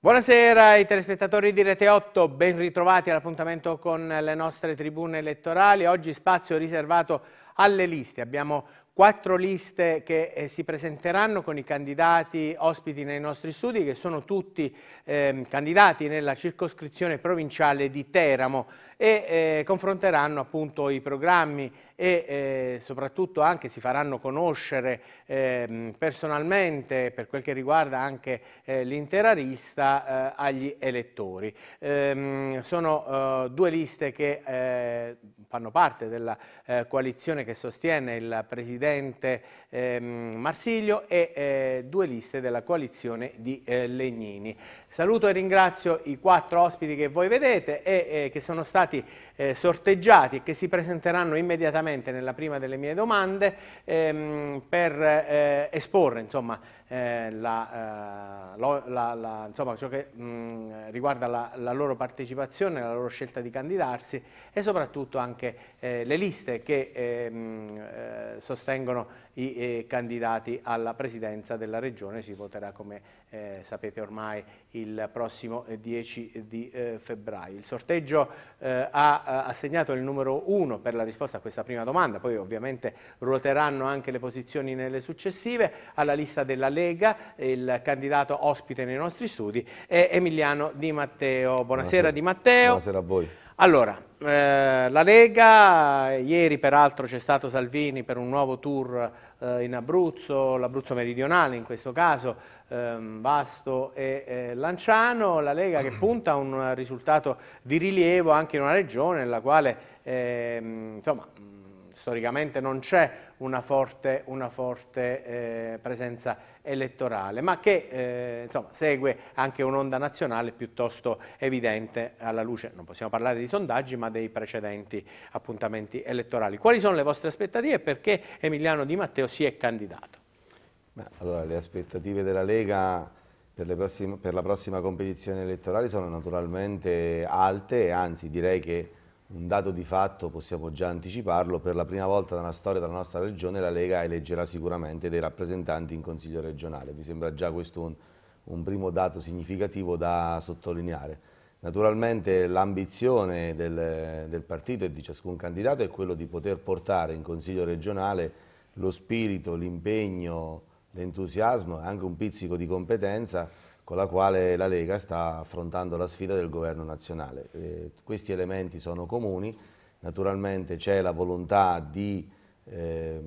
Buonasera ai telespettatori di Rete 8, ben ritrovati all'appuntamento con le nostre tribune elettorali. Oggi spazio riservato alle liste. Abbiamo quattro liste che eh, si presenteranno con i candidati ospiti nei nostri studi che sono tutti eh, candidati nella circoscrizione provinciale di Teramo e eh, confronteranno appunto i programmi e eh, soprattutto anche si faranno conoscere eh, personalmente per quel che riguarda anche eh, l'intera lista eh, agli elettori. Ehm, sono eh, due liste che fanno parte della coalizione che sostiene il Presidente ehm, Marsiglio e due liste della coalizione di Legnini. Saluto e ringrazio i quattro ospiti che voi vedete e che sono stati stati eh, sorteggiati e che si presenteranno immediatamente nella prima delle mie domande ehm, per eh, esporre insomma, eh, la, eh, lo, la, la, insomma, ciò che mh, mm, riguarda la, loro partecipazione, la loro scelta di candidarsi e soprattutto anche eh, le liste che mh, ehm, eh, sostengono i candidati alla presidenza della regione, si voterà come eh, sapete ormai, il prossimo 10 eh, eh, di eh, febbraio. Il sorteggio eh, ha eh, assegnato il numero 1 per la risposta a questa prima domanda, poi ovviamente ruoteranno anche le posizioni nelle successive, alla lista della Lega, il candidato ospite nei nostri studi è Emiliano Di Matteo. Buonasera, Buonasera. Di Matteo. Buonasera a voi. Allora, eh, la Lega, ieri peraltro c'è stato Salvini per un nuovo tour eh, in Abruzzo, l'Abruzzo meridionale in questo caso, ehm, Vasto e eh, Lanciano, la Lega che punta a un risultato di rilievo anche in una regione nella quale ehm, insomma, mm, storicamente non c'è una forte, una forte eh, presenza elettorale, ma che eh, insomma, segue anche un'onda nazionale piuttosto evidente alla luce, non possiamo parlare di sondaggi, ma dei precedenti appuntamenti elettorali. Quali sono le vostre aspettative e perché Emiliano Di Matteo si è candidato? Beh, allora, le aspettative della Lega per, prossime, per la prossima competizione elettorale sono naturalmente alte, e anzi direi che un dato di fatto, possiamo già anticiparlo, per la prima volta nella storia della nostra regione la Lega eleggerà sicuramente dei rappresentanti in Consiglio regionale. Mi sembra già questo un, un primo dato significativo da sottolineare. Naturalmente l'ambizione del, del, partito e di ciascun candidato è quello di poter portare in Consiglio regionale lo spirito, l'impegno, l'entusiasmo e anche un pizzico di competenza con la quale la Lega sta affrontando la sfida del governo nazionale. Eh, questi elementi sono comuni, naturalmente c'è la volontà di eh,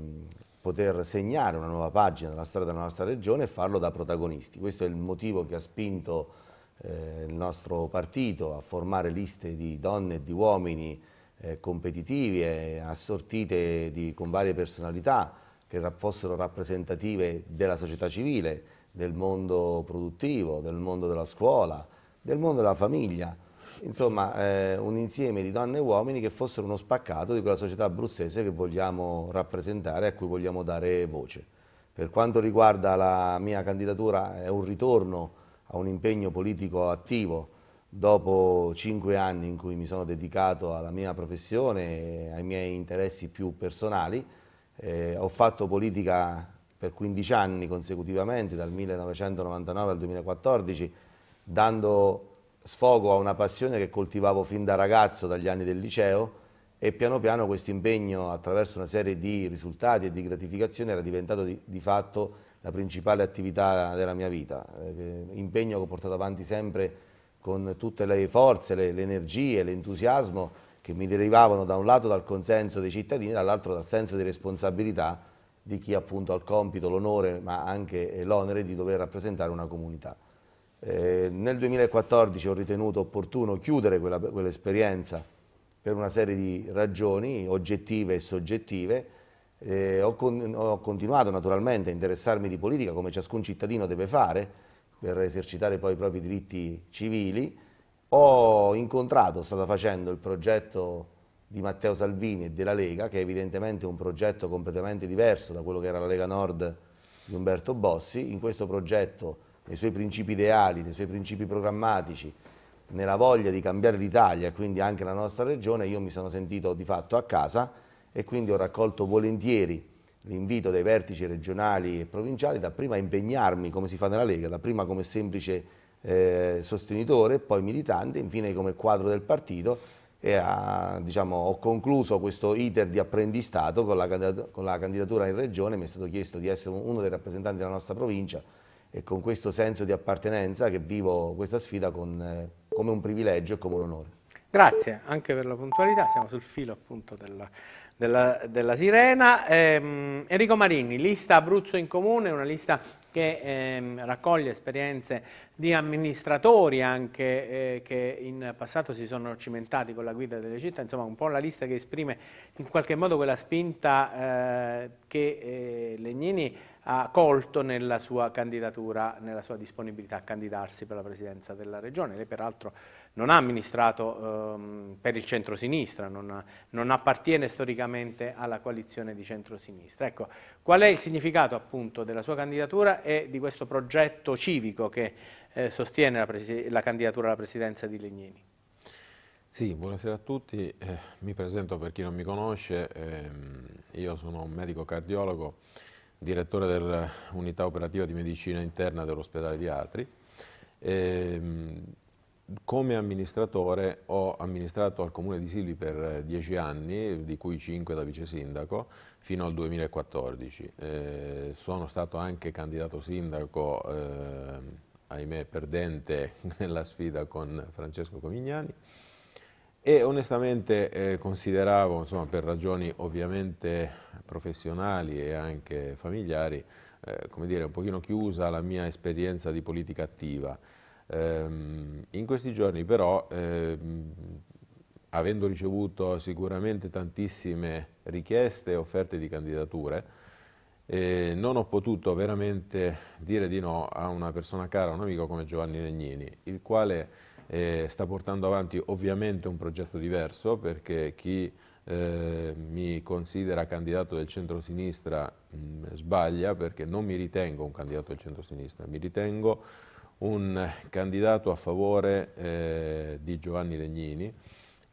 poter segnare una nuova pagina nella storia della nostra regione e farlo da protagonisti. Questo è il motivo che ha spinto eh, il nostro partito a formare liste di donne e di uomini eh, competitivi e assortite di, con varie personalità che fossero rappresentative della società civile, del mondo produttivo, del mondo della scuola, del mondo della famiglia. Insomma, eh, un insieme di donne e uomini che fossero uno spaccato di quella società abruzzese che vogliamo rappresentare e a cui vogliamo dare voce. Per quanto riguarda la mia candidatura è un ritorno a un impegno politico attivo dopo cinque anni in cui mi sono dedicato alla mia professione e ai miei interessi più personali. Eh, ho fatto politica per 15 anni consecutivamente, dal 1999 al 2014, dando sfogo a una passione che coltivavo fin da ragazzo, dagli anni del liceo, e piano piano questo impegno attraverso una serie di risultati e di gratificazioni era diventato di, di fatto la principale attività della mia vita, eh, impegno che ho portato avanti sempre con tutte le forze, le, le energie, l'entusiasmo che mi derivavano da un lato dal consenso dei cittadini, dall'altro dal senso di responsabilità di chi appunto ha il compito, l'onore ma anche eh, l'onere di dover rappresentare una comunità. Eh, nel 2014 ho ritenuto opportuno chiudere quell'esperienza quell per una serie di ragioni oggettive e soggettive. Eh, ho, con, ho continuato naturalmente a interessarmi di politica come ciascun cittadino deve fare per esercitare poi i propri diritti civili. Ho incontrato, sto facendo il progetto di Matteo Salvini e della Lega, che è evidentemente un progetto completamente diverso da quello che era la Lega Nord di Umberto Bossi. In questo progetto, nei suoi principi ideali, nei suoi principi programmatici, nella voglia di cambiare l'Italia e quindi anche la nostra regione, io mi sono sentito di fatto a casa e quindi ho raccolto volentieri l'invito dei vertici regionali e provinciali da prima a impegnarmi come si fa nella Lega, da prima come semplice eh, sostenitore, poi militante, infine come quadro del partito e ha, diciamo, ho concluso questo iter di apprendistato con la, con la candidatura in regione, mi è stato chiesto di essere uno dei rappresentanti della nostra provincia e con questo senso di appartenenza che vivo questa sfida con, eh, come un privilegio e come un onore. Grazie anche per la puntualità, siamo sul filo appunto della, della, della sirena. Ehm, Enrico Marini, lista Abruzzo in Comune, una lista che ehm, raccoglie esperienze di amministratori anche eh, che in passato si sono cimentati con la guida delle città, insomma un po' la lista che esprime in qualche modo quella spinta eh, che eh, Legnini ha colto nella sua candidatura, nella sua disponibilità a candidarsi per la presidenza della Regione. Lei peraltro non ha amministrato ehm, per il centrosinistra, non, non appartiene storicamente alla coalizione di centrosinistra. Ecco, qual è il significato appunto della sua candidatura e di questo progetto civico che eh, sostiene la, la, candidatura alla presidenza di Legnini? Sì, buonasera a tutti, eh, mi presento per chi non mi conosce, ehm, io sono un medico cardiologo, direttore dell'unità operativa di medicina interna dell'ospedale di Atri, ehm, come amministratore ho amministrato al Comune di Silvi per eh, dieci anni, di cui cinque da vice sindaco, fino al 2014. Eh, sono stato anche candidato sindaco, eh, ahimè perdente, nella sfida con Francesco Comignani e onestamente eh, consideravo, insomma, per ragioni ovviamente professionali e anche familiari, eh, come dire, un pochino chiusa la mia esperienza di politica attiva. Ehm, in questi giorni però, ehm, avendo ricevuto sicuramente tantissime richieste e offerte di candidature, eh, non ho potuto veramente dire di no a una persona cara, un amico come Giovanni Legnini, il quale eh, sta portando avanti ovviamente un progetto diverso perché chi eh, mi considera candidato del centro-sinistra mm, sbaglia perché non mi ritengo un candidato del centro-sinistra, mi ritengo un candidato a favore eh, di Giovanni Legnini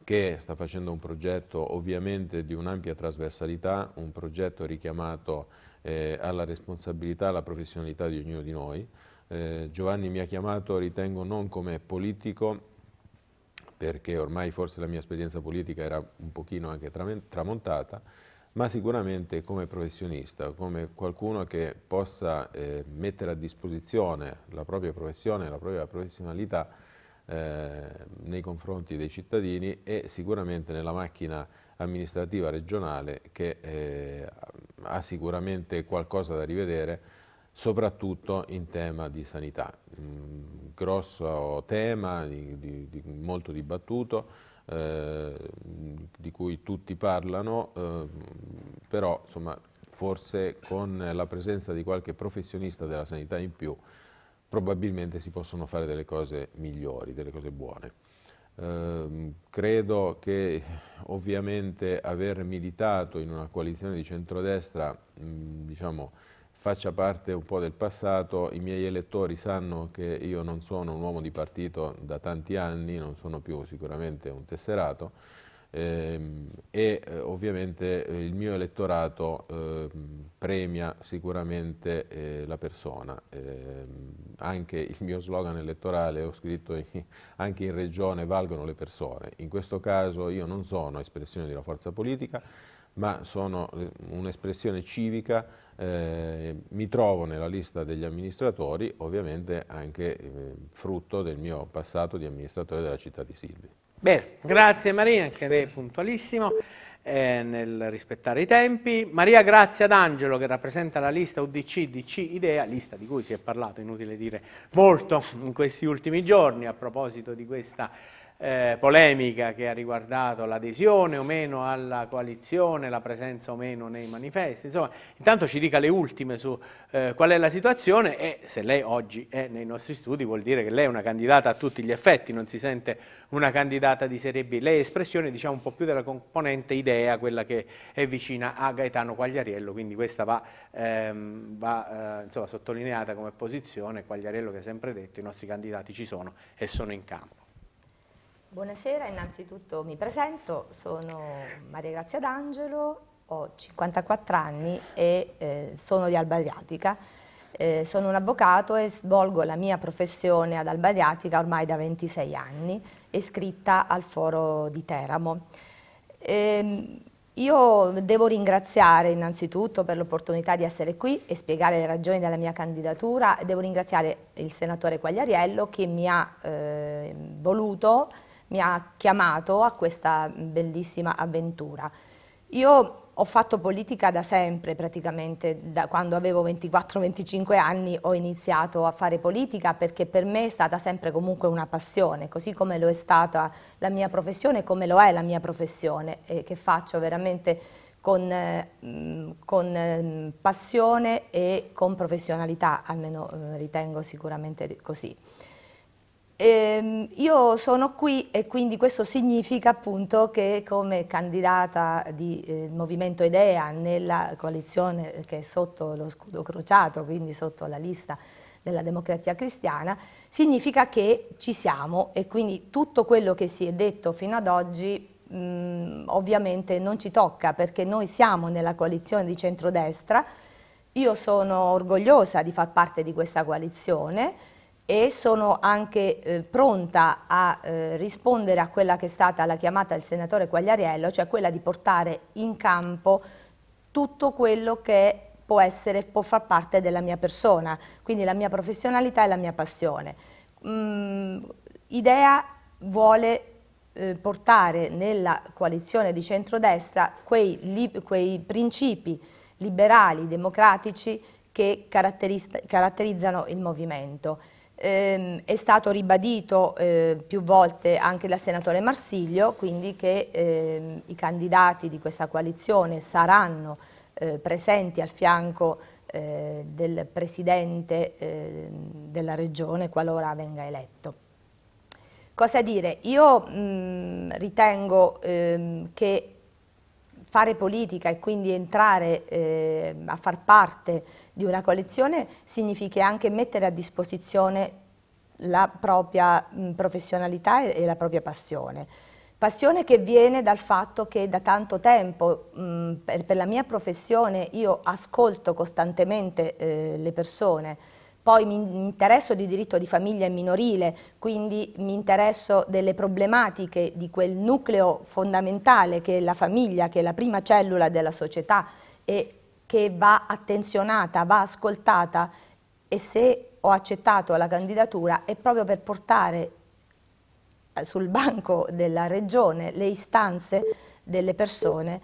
che sta facendo un progetto ovviamente di un'ampia trasversalità, un progetto richiamato eh, alla responsabilità, alla professionalità di ognuno di noi. Eh, Giovanni mi ha chiamato, ritengo, non come politico, perché ormai forse la mia esperienza politica era un pochino anche tramontata, ma sicuramente come professionista, come qualcuno che possa eh, mettere a disposizione la propria professione, la propria professionalità eh, nei confronti dei cittadini e sicuramente nella macchina amministrativa regionale che eh, ha sicuramente qualcosa da rivedere soprattutto in tema di sanità. Un mm, grosso tema, di, di, di molto dibattuto, eh, di cui tutti parlano, eh, però insomma, forse con la presenza di qualche professionista della sanità in più probabilmente si possono fare delle cose migliori, delle cose buone. Eh, credo che ovviamente aver militato in una coalizione di centrodestra, mh, diciamo, faccia parte un po' del passato, i miei elettori sanno che io non sono un uomo di partito da tanti anni, non sono più sicuramente un tesserato ehm, e eh, ovviamente eh, il mio elettorato eh, premia sicuramente eh, la persona. Ehm, anche il mio slogan elettorale, ho scritto in, anche in regione valgono le persone. In questo caso io non sono espressione di una forza politica, ma sono eh, un'espressione civica eh, mi trovo nella lista degli amministratori, ovviamente anche eh, frutto del mio passato di amministratore della città di Silvi. Bene, grazie Maria, anche lei è puntualissimo eh, nel rispettare i tempi. Maria, grazie ad Angelo che rappresenta la lista UDC DC Idea, lista di cui si è parlato, inutile dire molto in questi ultimi giorni a proposito di questa eh, polemica che ha riguardato l'adesione o meno alla coalizione, la presenza o meno nei manifesti. Insomma, intanto ci dica le ultime su eh, qual è la situazione e se lei oggi è nei nostri studi vuol dire che lei è una candidata a tutti gli effetti, non si sente una candidata di serie B. Lei è espressione diciamo un po' più della componente idea, quella che è vicina a Gaetano Quagliariello, quindi questa va, ehm, va eh, insomma, sottolineata come posizione, Quagliariello che ha sempre detto i nostri candidati ci sono e sono in campo. Buonasera, innanzitutto mi presento, sono Maria Grazia D'Angelo, ho 54 anni e eh, sono di Alba Adriatica. Eh, sono un avvocato e svolgo la mia professione ad Alba Adriatica ormai da 26 anni, iscritta al foro di Teramo. Eh, io devo ringraziare innanzitutto per l'opportunità di essere qui e spiegare le ragioni della mia candidatura. Devo ringraziare il senatore Quagliariello che mi ha ehm, voluto mi ha chiamato a questa bellissima avventura. Io ho fatto politica da sempre praticamente, da quando avevo 24-25 anni ho iniziato a fare politica perché per me è stata sempre comunque una passione, così come lo è stata la mia professione, e come lo è la mia professione, eh, che faccio veramente con, eh, con eh, passione e con professionalità, almeno mm, ritengo sicuramente così. Ehm, io sono qui e quindi questo significa appunto che come candidata di eh, Movimento Idea nella coalizione che è sotto lo scudo crociato, quindi sotto la lista della democrazia cristiana, significa che ci siamo e quindi tutto quello che si è detto fino ad oggi mh, mm, ovviamente non ci tocca perché noi siamo nella coalizione di centrodestra, io sono orgogliosa di far parte di questa coalizione, e sono anche eh, pronta a eh, rispondere a quella che è stata la chiamata del senatore Quagliariello, cioè quella di portare in campo tutto quello che può essere, può far parte della mia persona, quindi la mia professionalità e la mia passione. Mm, Idea vuole eh, portare nella coalizione di centrodestra quei, quei principi liberali, democratici che caratterizzano il movimento. Ehm, è stato ribadito eh, più volte anche dal senatore Marsiglio, quindi che ehm, i candidati di questa coalizione saranno eh, presenti al fianco eh, del Presidente ehm, della Regione qualora venga eletto. Cosa dire? Io mh, ritengo ehm, che fare politica e quindi entrare eh, a far parte di una coalizione significa anche mettere a disposizione la propria mh, professionalità e, e, la propria passione. Passione che viene dal fatto che da tanto tempo, mh, per, per, la mia professione, io ascolto costantemente eh, le persone, poi mi interesso di diritto di famiglia e minorile, quindi mi interesso delle problematiche di quel nucleo fondamentale che è la famiglia, che è la prima cellula della società e che va attenzionata, va ascoltata e se ho accettato la candidatura è proprio per portare eh, sul banco della regione le istanze delle persone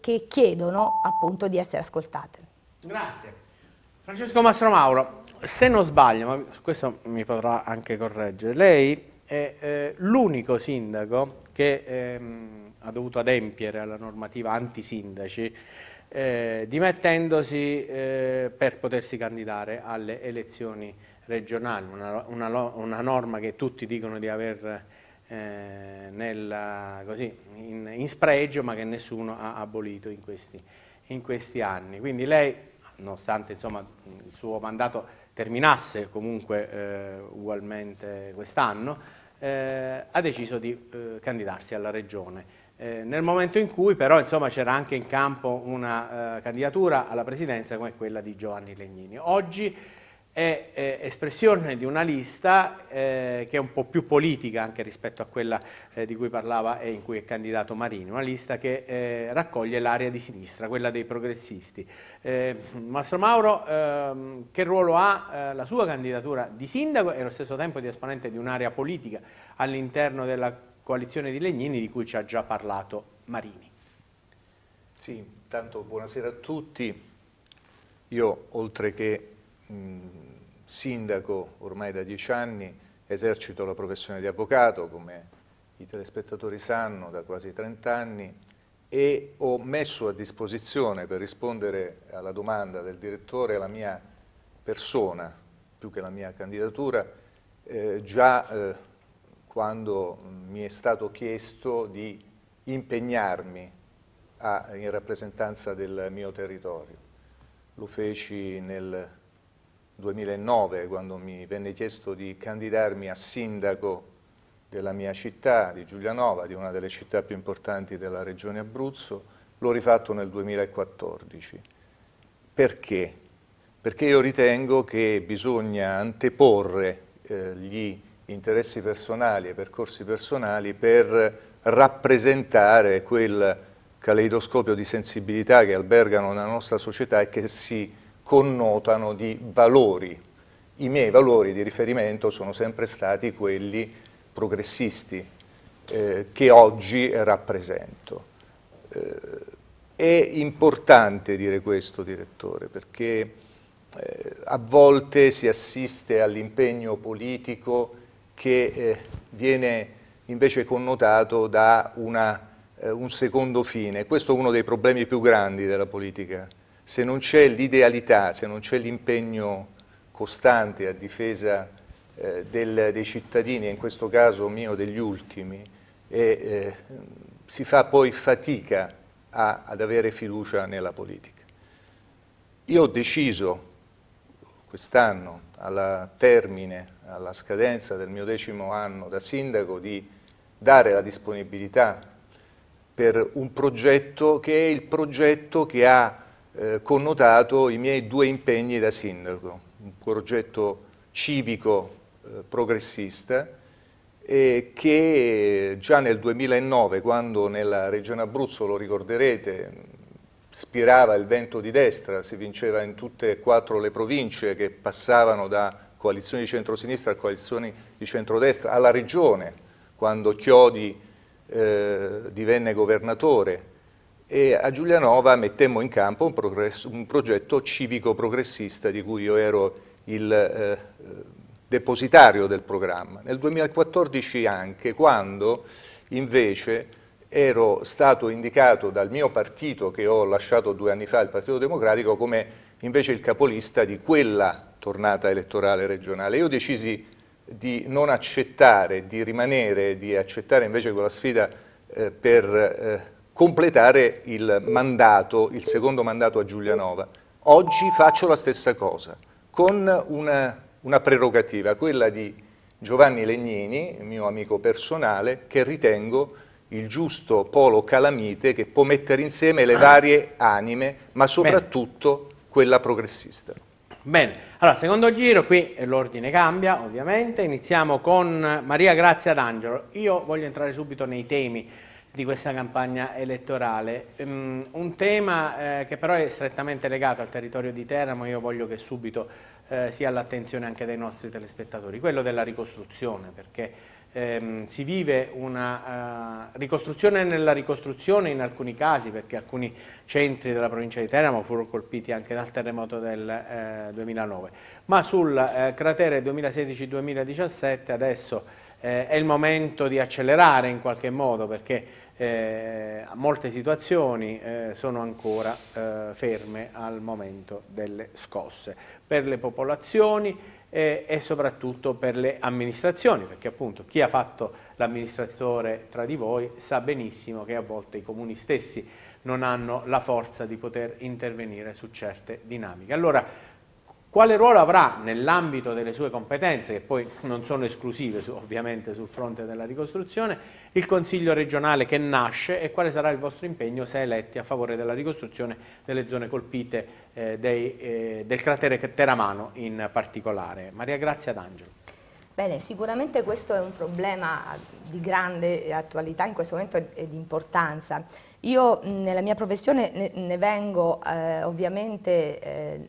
che chiedono appunto di essere ascoltate. Grazie. Francesco Mastromauro, se non sbaglio, ma questo mi potrà anche correggere, lei è eh, l'unico sindaco che ehm, ha dovuto adempiere alla normativa antisindaci eh, dimettendosi eh, per potersi candidare alle elezioni regionali, una, una, una norma che tutti dicono di aver eh, nel, così, in, in, spregio ma che nessuno ha abolito in questi, in questi anni. Quindi lei, nonostante insomma, il suo mandato terminasse comunque eh, ugualmente quest'anno, eh, ha deciso di eh, candidarsi alla Regione. Eh, nel momento in cui però c'era anche in campo una eh, candidatura alla presidenza come quella di Giovanni Legnini. Oggi è eh, espressione di una lista eh, che è un po' più politica anche rispetto a quella eh, di cui parlava e in cui è candidato Marini, una lista che eh, raccoglie l'area di sinistra, quella dei progressisti. Eh, Mastro Mauro, ehm, che ruolo ha eh, la sua candidatura di sindaco e allo stesso tempo di esponente di un'area politica all'interno della coalizione di Legnini di cui ci ha già parlato Marini? Sì, intanto buonasera a tutti. Io, oltre che sindaco ormai da dieci anni, esercito la professione di avvocato, come i telespettatori sanno, da quasi 30 anni, e ho messo a disposizione, per rispondere alla domanda del direttore, la mia persona, più che la mia candidatura, eh, già eh, quando mi è stato chiesto di impegnarmi a, in rappresentanza del mio territorio. Lo feci nel 2009 quando mi venne chiesto di candidarmi a sindaco della mia città, di Giulianova, di una delle città più importanti della regione Abruzzo, l'ho rifatto nel 2014. Perché? Perché io ritengo che bisogna anteporre eh, gli interessi personali e i percorsi personali per rappresentare quel caleidoscopio di sensibilità che albergano nella nostra società e che si connotano di valori. I miei valori di riferimento sono sempre stati quelli progressisti eh, che oggi rappresento. Eh, è importante dire questo, direttore, perché eh, a volte si assiste all'impegno politico che eh, viene invece connotato da una, eh, un secondo fine. Questo è uno dei problemi più grandi della politica se non c'è l'idealità, se non c'è l'impegno costante a difesa eh, del, dei cittadini, e in questo caso mio degli ultimi, e, eh, si fa poi fatica a, ad avere fiducia nella politica. Io ho deciso quest'anno, alla termine, alla scadenza del mio decimo anno da sindaco, di dare la disponibilità per un progetto che è il progetto che ha eh, connotato i miei due impegni da sindaco, un progetto civico eh, progressista eh, che già nel 2009, quando nella regione Abruzzo, lo ricorderete, spirava il vento di destra, si vinceva in tutte e quattro le province che passavano da coalizioni di centrosinistra a coalizioni di centrodestra, alla regione, quando Chiodi eh, divenne governatore, e a Giulianova mettemmo in campo un, un progetto civico progressista di cui io ero il eh, depositario del programma. Nel 2014 anche, quando invece ero stato indicato dal mio partito che ho lasciato due anni fa, il Partito Democratico, come invece il capolista di quella tornata elettorale regionale. Io decisi di non accettare, di rimanere, di accettare invece quella sfida eh, per eh, completare il mandato, il secondo mandato a Giulianova. Oggi faccio la stessa cosa, con una, una prerogativa, quella di Giovanni Legnini, mio amico personale, che ritengo il giusto polo calamite che può mettere insieme le varie anime, ma soprattutto Bene. quella progressista. Bene, allora secondo giro qui l'ordine cambia ovviamente, iniziamo con Maria Grazia D'Angelo. Io voglio entrare subito nei temi di questa campagna elettorale. Um, un tema eh, che però è strettamente legato al territorio di Teramo, io voglio che subito eh, sia all'attenzione anche dei nostri telespettatori, quello della ricostruzione, perché ehm, si vive una uh, ricostruzione nella ricostruzione in alcuni casi, perché alcuni centri della provincia di Teramo furono colpiti anche dal terremoto del eh, 2009, ma sul eh, cratere 2016-2017 adesso eh, è il momento di accelerare in qualche modo perché eh, molte situazioni eh, sono ancora eh, ferme al momento delle scosse per le popolazioni eh, e soprattutto per le amministrazioni perché appunto chi ha fatto l'amministratore tra di voi sa benissimo che a volte i comuni stessi non hanno la forza di poter intervenire su certe dinamiche. Allora, quale ruolo avrà nell'ambito delle sue competenze, che poi non sono esclusive su, ovviamente sul fronte della ricostruzione, il Consiglio regionale che nasce e quale sarà il vostro impegno se eletti a favore della ricostruzione delle zone colpite eh, dei, eh, del cratere Teramano in particolare? Maria Grazia D'Angelo. Bene, sicuramente questo è un problema di grande attualità in questo momento e di importanza. Io nella mia professione ne, vengo eh, ovviamente, eh,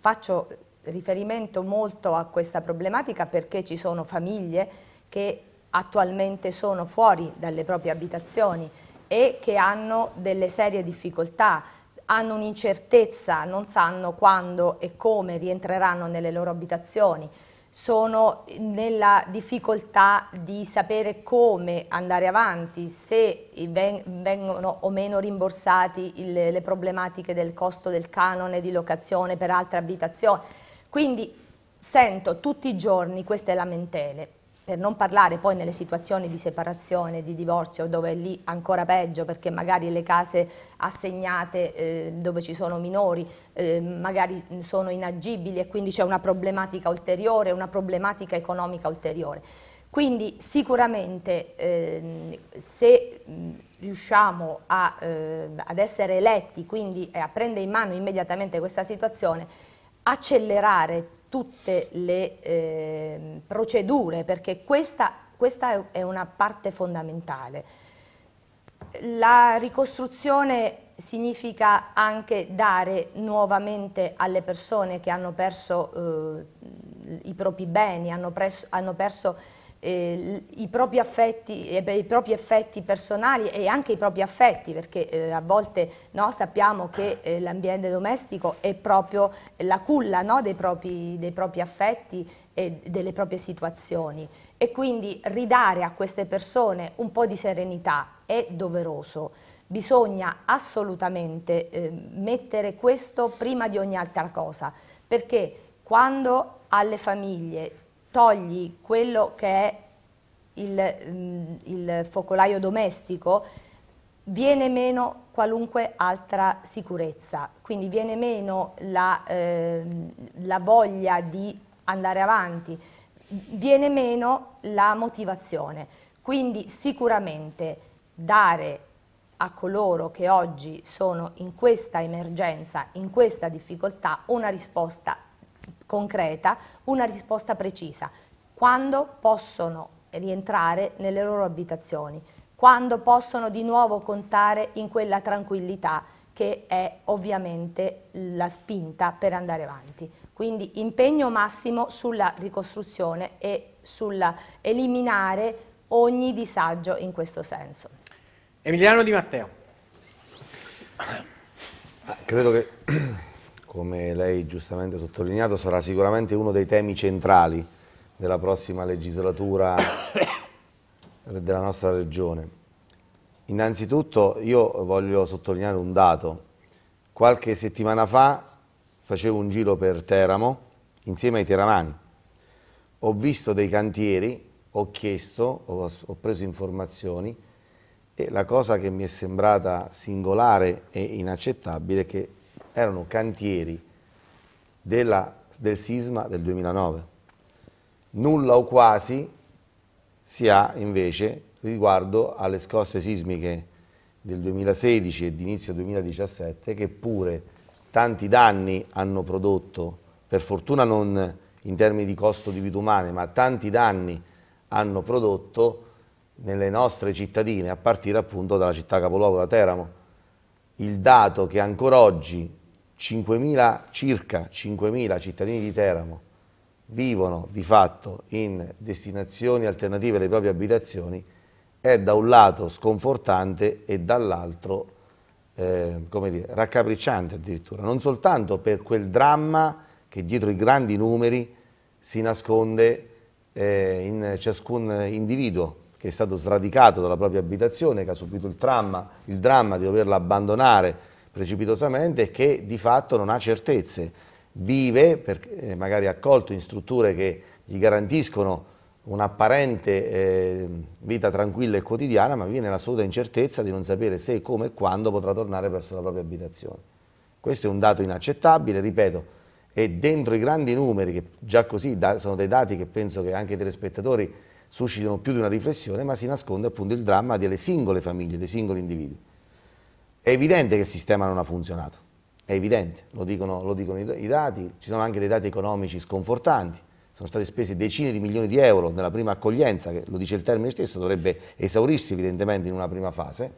faccio riferimento molto a questa problematica perché ci sono famiglie che attualmente sono fuori dalle proprie abitazioni e che hanno delle serie difficoltà, hanno un'incertezza, non sanno quando e come rientreranno nelle loro abitazioni sono nella difficoltà di sapere come andare avanti, se vengono o meno rimborsati le problematiche del costo del canone di locazione per altre abitazioni. Quindi sento tutti i giorni queste lamentele per non parlare poi nelle situazioni di separazione, di divorzio, dove è lì ancora peggio, perché magari le case assegnate eh, dove ci sono minori eh, magari sono inagibili e quindi c'è una problematica ulteriore, una problematica economica ulteriore. Quindi sicuramente eh, se riusciamo a, eh, ad essere eletti, quindi a prendere in mano immediatamente questa situazione, accelerare tutte le eh, procedure, perché questa, questa è una parte fondamentale. La ricostruzione significa anche dare nuovamente alle persone che hanno perso eh, i propri beni, hanno, preso, hanno perso eh, i, propri affetti, eh, i, propri effetti personali e anche i propri affetti, perché eh, a volte no, sappiamo che eh, l'ambiente domestico è proprio la culla no, dei, propri, dei, propri, affetti e delle proprie situazioni. E quindi ridare a queste persone un po' di serenità è doveroso. Bisogna assolutamente ehm, mettere questo prima di ogni altra cosa, perché quando alle famiglie togli quello che è il, mm, il focolaio domestico, viene meno qualunque altra sicurezza, quindi viene meno la, eh, la, voglia di andare avanti, viene meno la motivazione. Quindi sicuramente dare a coloro che oggi sono in questa emergenza, in questa difficoltà, una risposta concreta una risposta precisa. Quando possono rientrare nelle loro abitazioni? Quando possono di nuovo contare in quella tranquillità che è ovviamente la spinta per andare avanti. Quindi impegno massimo sulla ricostruzione e sull'eliminare ogni disagio in questo senso. Emiliano Di Matteo. Ah, credo che come lei giustamente ha sottolineato, sarà sicuramente uno dei temi centrali della prossima legislatura della nostra Regione. Innanzitutto io voglio sottolineare un dato. Qualche settimana fa facevo un giro per Teramo insieme ai teramani. Ho visto dei cantieri, ho chiesto, ho, preso informazioni e la cosa che mi è sembrata singolare e inaccettabile è che erano cantieri della, del sisma del 2009. Nulla o quasi si ha invece riguardo alle scosse sismiche del 2016 e d'inizio 2017 che pure tanti danni hanno prodotto, per fortuna non in termini di costo di vite umane, ma tanti danni hanno prodotto nelle nostre cittadine, a partire appunto dalla città capoluogo da Teramo. Il dato che ancora oggi 5.000, circa 5.000 cittadini di Teramo vivono di fatto in destinazioni alternative alle proprie abitazioni è da un lato sconfortante e dall'altro eh, raccapricciante addirittura, non soltanto per quel dramma che dietro i grandi numeri si nasconde eh, in ciascun individuo che è stato sradicato dalla propria abitazione, che ha subito il dramma, il dramma di doverla abbandonare precipitosamente e che di fatto non ha certezze, vive per, eh, magari accolto in strutture che gli garantiscono un'apparente eh, vita tranquilla e quotidiana, ma vive nell'assoluta incertezza di non sapere se, come e quando potrà tornare presso la propria abitazione. Questo è un dato inaccettabile, ripeto, e dentro i grandi numeri, che già così sono dei dati che penso che anche i telespettatori suscitano più di una riflessione, ma si nasconde appunto il dramma delle singole famiglie, dei singoli individui. È evidente che il sistema non ha funzionato, è evidente, lo dicono, lo dicono i dati, ci sono anche dei dati economici sconfortanti, sono state spese decine di milioni di euro nella prima accoglienza, che lo dice il termine stesso, dovrebbe esaurirsi evidentemente in una prima fase.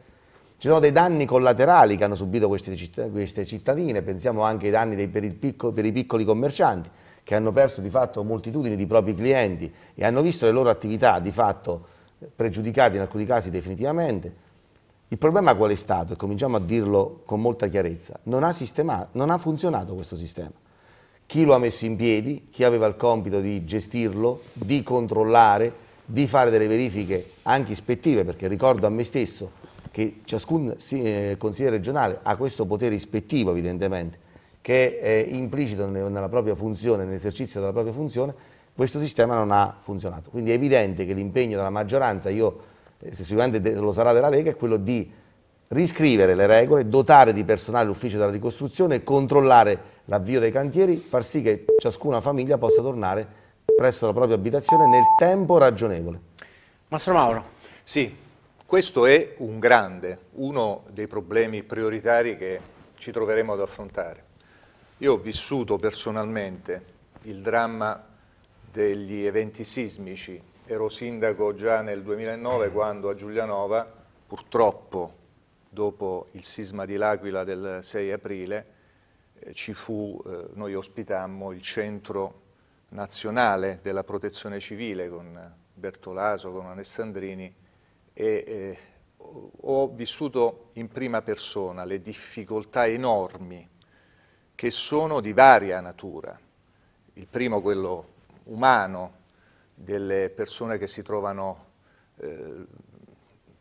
Ci sono dei danni collaterali che hanno subito queste, citt queste cittadine, pensiamo anche ai danni dei, per, picco, per i piccoli commercianti che hanno perso di fatto moltitudini di propri clienti e hanno visto le loro attività di fatto pregiudicate in alcuni casi definitivamente. Il problema qual è stato, e cominciamo a dirlo con molta chiarezza, non ha, non ha funzionato questo sistema. Chi lo ha messo in piedi, chi aveva il compito di gestirlo, di controllare, di fare delle verifiche anche ispettive, perché ricordo a me stesso che ciascun eh, consigliere regionale ha questo potere ispettivo evidentemente, che è implicito nella propria funzione, nell'esercizio della propria funzione, questo sistema non ha funzionato. Quindi è evidente che l'impegno della maggioranza, io eh, se sicuramente lo sarà della Lega, è quello di riscrivere le regole, dotare di personale l'ufficio della ricostruzione, controllare l'avvio dei cantieri, far sì che ciascuna famiglia possa tornare presso la propria abitazione nel tempo ragionevole. Mastro Mauro. Sì, questo è un grande, uno dei problemi prioritari che ci troveremo ad affrontare. Io ho vissuto personalmente il dramma degli eventi sismici ero sindaco già nel 2009 quando a Giulianova, purtroppo dopo il sisma di L'Aquila del 6 aprile, eh, ci fu, eh, noi ospitammo il centro nazionale della protezione civile con Bertolaso, con Alessandrini e eh, ho vissuto in prima persona le difficoltà enormi che sono di varia natura. Il primo quello umano, delle persone che si trovano eh,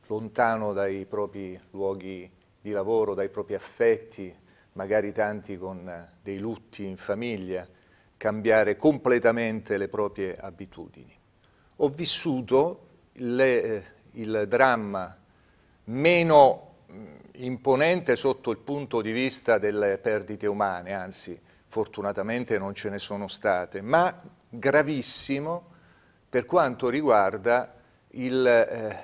lontano dai propri luoghi di lavoro, dai propri affetti, magari tanti con eh, dei lutti in famiglia, cambiare completamente le proprie abitudini. Ho vissuto le, eh, il dramma meno mm, imponente sotto il punto di vista delle perdite umane, anzi fortunatamente non ce ne sono state, ma gravissimo per quanto riguarda il, eh, eh,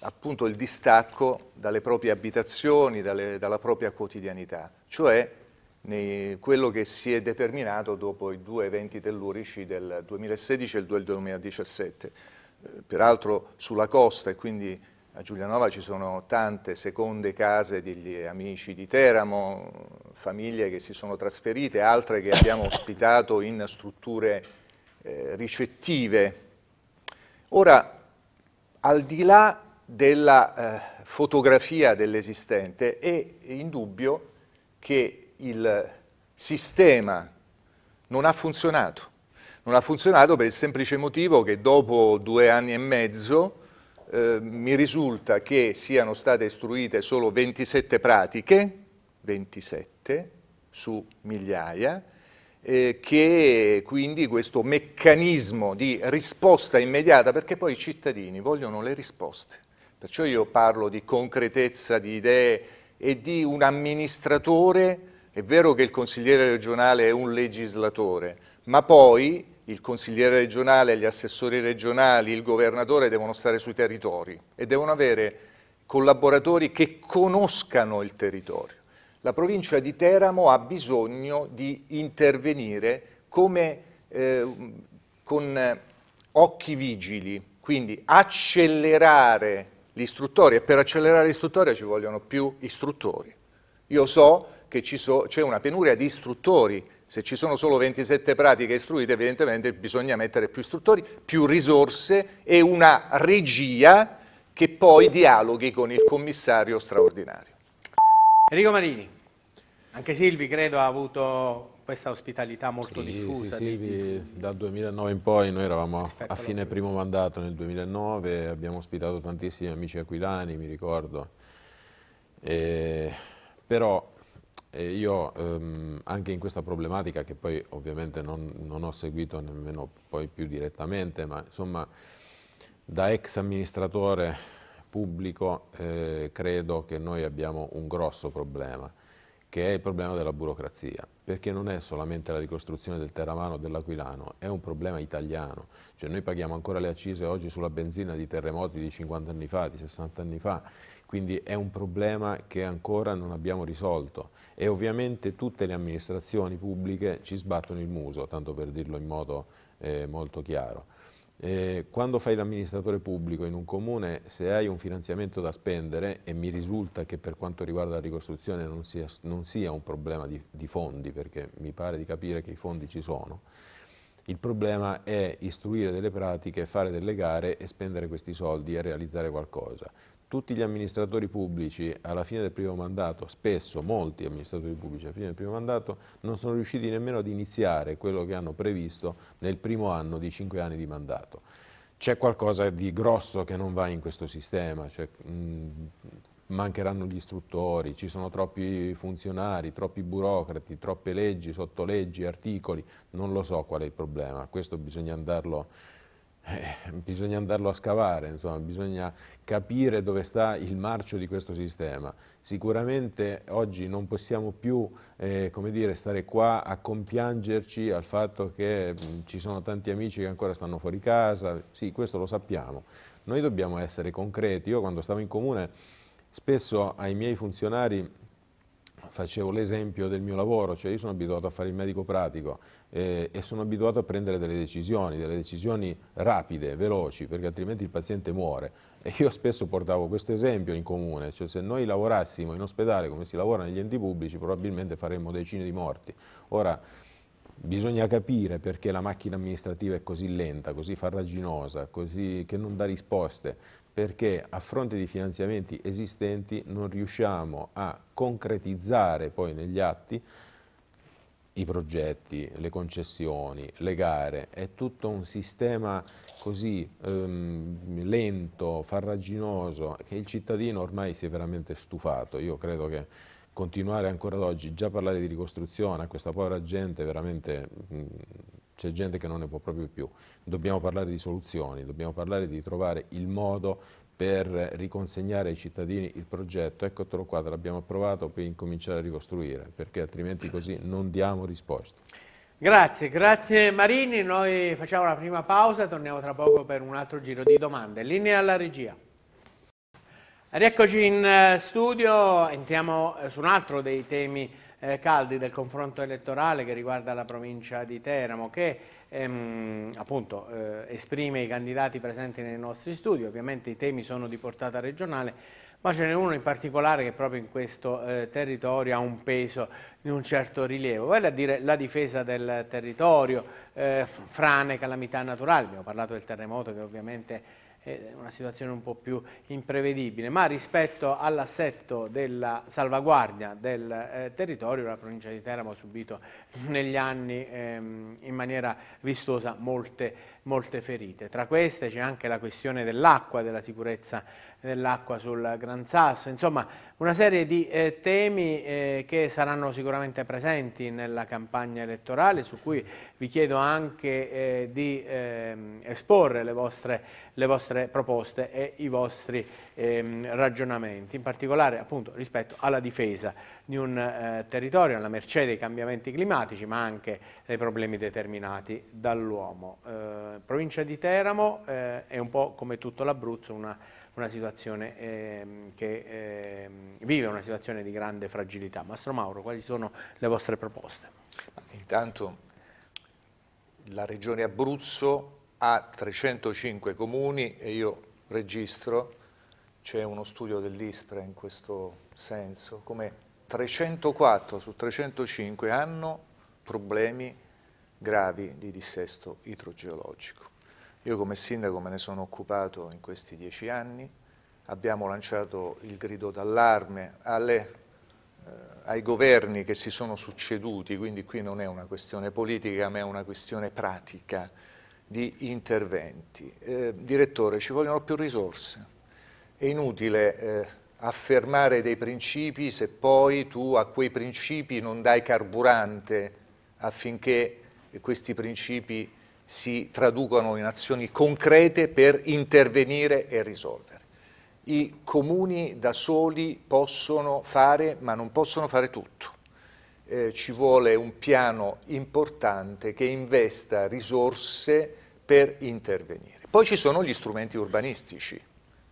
appunto il distacco dalle proprie abitazioni, dalle, dalla propria quotidianità, cioè nei, quello che si è determinato dopo i due eventi tellurici del 2016 e del 2017. Eh, peraltro sulla costa e quindi a Giulianova ci sono tante seconde case degli amici di Teramo, famiglie che si sono trasferite, altre che abbiamo ospitato in strutture eh, ricettive. Ora, al di là della eh, fotografia dell'esistente, è indubbio che il sistema non ha funzionato. Non ha funzionato per il semplice motivo che dopo due anni e mezzo eh, mi risulta che siano state istruite solo 27 pratiche, 27 su migliaia, eh, che quindi questo meccanismo di risposta immediata, perché poi i cittadini vogliono le risposte. Perciò io parlo di concretezza di idee e di un amministratore, è vero che il consigliere regionale è un legislatore, ma poi il consigliere regionale, gli assessori regionali, il governatore devono stare sui territori e devono avere collaboratori che conoscano il territorio la provincia di Teramo ha bisogno di intervenire come, eh, con eh, occhi vigili, quindi accelerare l'istruttoria e per accelerare l'istruttoria ci vogliono più istruttori. Io so che c'è so, una penuria di istruttori, se ci sono solo 27 pratiche istruite evidentemente bisogna mettere più istruttori, più risorse e una regia che poi dialoghi con il commissario straordinario. Enrico Marini. Anche Silvi credo ha avuto questa ospitalità molto sì, diffusa. Sì, Silvi, di... dal 2009 in poi, noi eravamo Rispetto a fine primo mandato nel 2009, abbiamo ospitato tantissimi amici aquilani, mi ricordo. E, però eh, io ehm, anche in questa problematica, che poi ovviamente non, non ho seguito nemmeno poi più direttamente, ma insomma da ex amministratore pubblico eh, credo che noi abbiamo un grosso problema che è il problema della burocrazia, perché non è solamente la ricostruzione del Terramano o dell'Aquilano, è un problema italiano, cioè noi paghiamo ancora le accise oggi sulla benzina di terremoti di 50 anni fa, di 60 anni fa, quindi è un problema che ancora non abbiamo risolto e ovviamente tutte le amministrazioni pubbliche ci sbattono il muso, tanto per dirlo in modo eh, molto chiaro. Eh, quando fai l'amministratore pubblico in un comune, se hai un finanziamento da spendere, e mi risulta che per quanto riguarda la ricostruzione non sia, non sia un problema di, di fondi, perché mi pare di capire che i fondi ci sono, il problema è istruire delle pratiche, fare delle gare e spendere questi soldi e realizzare qualcosa tutti gli amministratori pubblici alla fine del primo mandato, spesso molti amministratori pubblici alla fine del primo mandato, non sono riusciti nemmeno ad iniziare quello che hanno previsto nel primo anno di cinque anni di mandato. C'è qualcosa di grosso che non va in questo sistema, cioè, mh, mancheranno gli istruttori, ci sono troppi funzionari, troppi burocrati, troppe leggi, sottoleggi, articoli, non lo so qual è il problema, questo bisogna andarlo eh, bisogna andarlo a scavare, insomma, bisogna capire dove sta il marcio di questo sistema. Sicuramente oggi non possiamo più eh, dire, stare qua a compiangerci al fatto che mh, mm, ci sono tanti amici che ancora stanno fuori casa, sì, questo lo sappiamo. Noi dobbiamo essere concreti. Io quando stavo in comune spesso ai miei funzionari facevo l'esempio del mio lavoro, cioè io sono abituato a fare il medico pratico eh, e sono abituato a prendere delle decisioni, delle decisioni rapide, veloci, perché altrimenti il paziente muore. E io spesso portavo questo esempio in comune, cioè se noi lavorassimo in ospedale come si lavora negli enti pubblici probabilmente faremmo decine di morti. Ora, Bisogna capire perché la macchina amministrativa è così lenta, così farraginosa, così che non dà risposte, perché a fronte di finanziamenti esistenti non riusciamo a concretizzare poi negli atti i progetti, le concessioni, le gare, è tutto un sistema così ehm, lento, farraginoso, che il cittadino ormai si è veramente stufato. Io credo che continuare ancora ad oggi già parlare di ricostruzione a questa povera gente veramente c'è gente che non ne può proprio più. Dobbiamo parlare di soluzioni, dobbiamo parlare di trovare il modo per riconsegnare ai cittadini il progetto, eccotelo qua, te l'abbiamo approvato per incominciare a ricostruire, perché altrimenti così non diamo risposte. Grazie, grazie Marini, noi facciamo la prima pausa, torniamo tra poco per un altro giro di domande. Linea alla regia. Rieccoci in eh, studio, entriamo eh, su un altro dei temi eh, caldi del confronto elettorale che riguarda la provincia di Teramo che ehm, appunto eh, esprime i candidati presenti nei nostri studi, ovviamente i temi sono di portata regionale ma ce n'è uno in particolare che proprio in questo eh, territorio ha un peso di un certo rilievo, vale a dire la difesa del territorio, eh, frane, calamità naturali, abbiamo parlato del terremoto che ovviamente è una situazione un po' più imprevedibile, ma rispetto all'assetto della salvaguardia del eh, territorio la provincia di Teramo ha subito negli anni ehm, in maniera vistosa molte molte ferite. Tra queste c'è anche la questione dell'acqua, della sicurezza dell'acqua sul Gran Sasso, insomma una serie di eh, temi eh, che saranno sicuramente presenti nella campagna elettorale su cui vi chiedo anche eh, di ehm, esporre le vostre, le vostre proposte e i vostri ehm, ragionamenti, in particolare appunto rispetto alla difesa di un eh, territorio, alla mercé dei cambiamenti climatici, ma anche dei problemi determinati dall'uomo. Eh, provincia di Teramo eh, è un po' come tutto l'Abruzzo una, una, situazione ehm, che ehm, vive una situazione di grande fragilità. Mastro Mauro, quali sono le vostre proposte? Intanto la regione Abruzzo ha 305 comuni e io registro c'è uno studio dell'ISPRA in questo senso, come 304 su 305 hanno problemi gravi di dissesto idrogeologico. Io come sindaco me ne sono occupato in questi dieci anni, abbiamo lanciato il grido d'allarme eh, ai governi che si sono succeduti, quindi qui non è una questione politica ma è una questione pratica di interventi. Eh, direttore, ci vogliono più risorse è inutile eh, affermare dei principi se poi tu a quei principi non dai carburante affinché questi principi si traducano in azioni concrete per intervenire e risolvere. I comuni da soli possono fare, ma non possono fare tutto. Eh, ci vuole un piano importante che investa risorse per intervenire. Poi ci sono gli strumenti urbanistici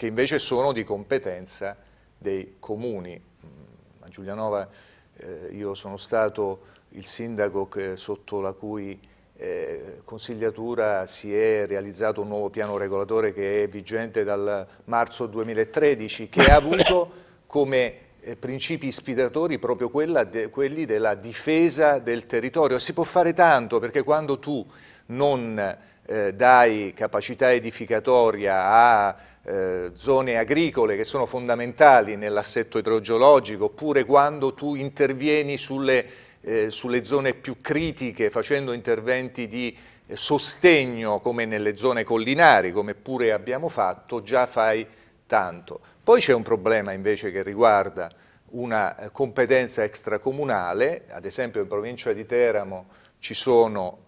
che invece sono di competenza dei comuni. Mm, a Giulianova eh, io sono stato il sindaco che, sotto la cui eh, consigliatura si è realizzato un nuovo piano regolatore che è vigente dal marzo 2013 che ha avuto come eh, principi ispiratori proprio de, quelli della difesa del territorio. Si può fare tanto perché quando tu non eh, dai capacità edificatoria a eh, zone agricole che sono fondamentali nell'assetto idrogeologico, oppure quando tu intervieni sulle, eh, sulle zone più critiche facendo interventi di sostegno come nelle zone collinari, come pure abbiamo fatto, già fai tanto. Poi c'è un problema invece che riguarda una eh, competenza extracomunale, ad esempio in provincia di Teramo ci sono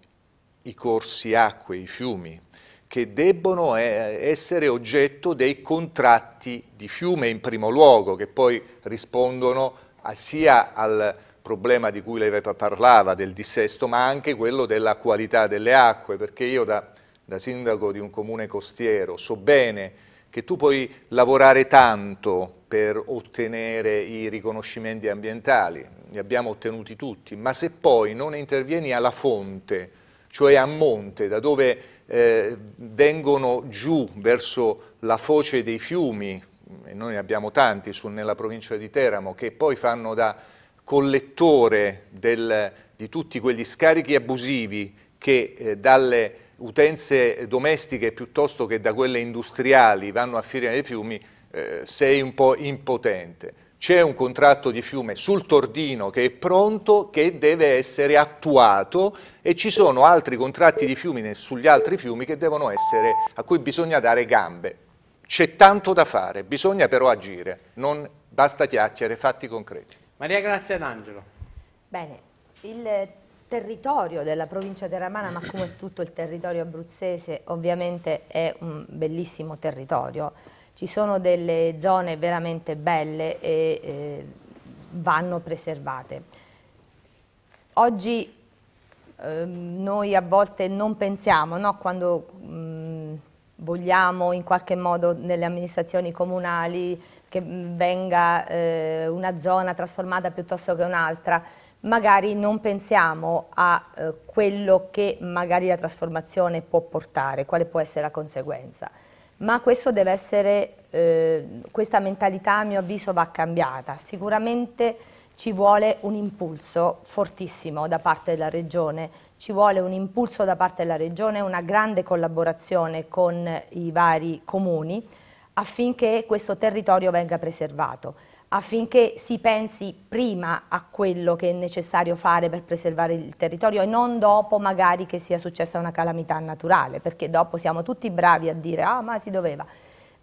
i corsi acque, i fiumi, che debbono eh, essere oggetto dei contratti di fiume in primo luogo, che poi rispondono a, sia al problema di cui lei parlava, del dissesto, ma anche quello della qualità delle acque, perché io da, da sindaco di un comune costiero so bene che tu puoi lavorare tanto per ottenere i riconoscimenti ambientali, li abbiamo ottenuti tutti, ma se poi non intervieni alla fonte, cioè a monte, da dove eh, vengono giù verso la foce dei fiumi, e noi ne abbiamo tanti su, nella provincia di Teramo, che poi fanno da collettore del, di tutti quegli scarichi abusivi che eh, dalle utenze domestiche piuttosto che da quelle industriali vanno a finire nei fiumi, eh, sei un po' impotente. C'è un contratto di fiume sul Tordino che è pronto, che deve essere attuato e ci sono altri contratti di fiumi sugli altri fiumi essere, a cui bisogna dare gambe. C'è tanto da fare, bisogna però agire, non basta chiacchiere, fatti concreti. Maria Grazia D'Angelo. Bene, il territorio della provincia di Ramana, ma come tutto il territorio abruzzese, ovviamente è un bellissimo territorio. Ci sono delle zone veramente belle e eh, vanno preservate. Oggi Ehm, noi a volte non pensiamo, no? quando mh, mm, vogliamo in qualche modo nelle amministrazioni comunali che mm, venga eh, una zona trasformata piuttosto che un'altra, magari non pensiamo a eh, quello che magari la trasformazione può portare, quale può essere la conseguenza. Ma questo deve essere, eh, questa mentalità a mio avviso va cambiata. Sicuramente ci vuole un impulso fortissimo da parte della Regione, ci vuole un impulso da parte della Regione, una grande collaborazione con i vari comuni affinché questo territorio venga preservato, affinché si pensi prima a quello che è necessario fare per preservare il territorio e non dopo magari che sia successa una calamità naturale, perché dopo siamo tutti bravi a dire ah ma si doveva,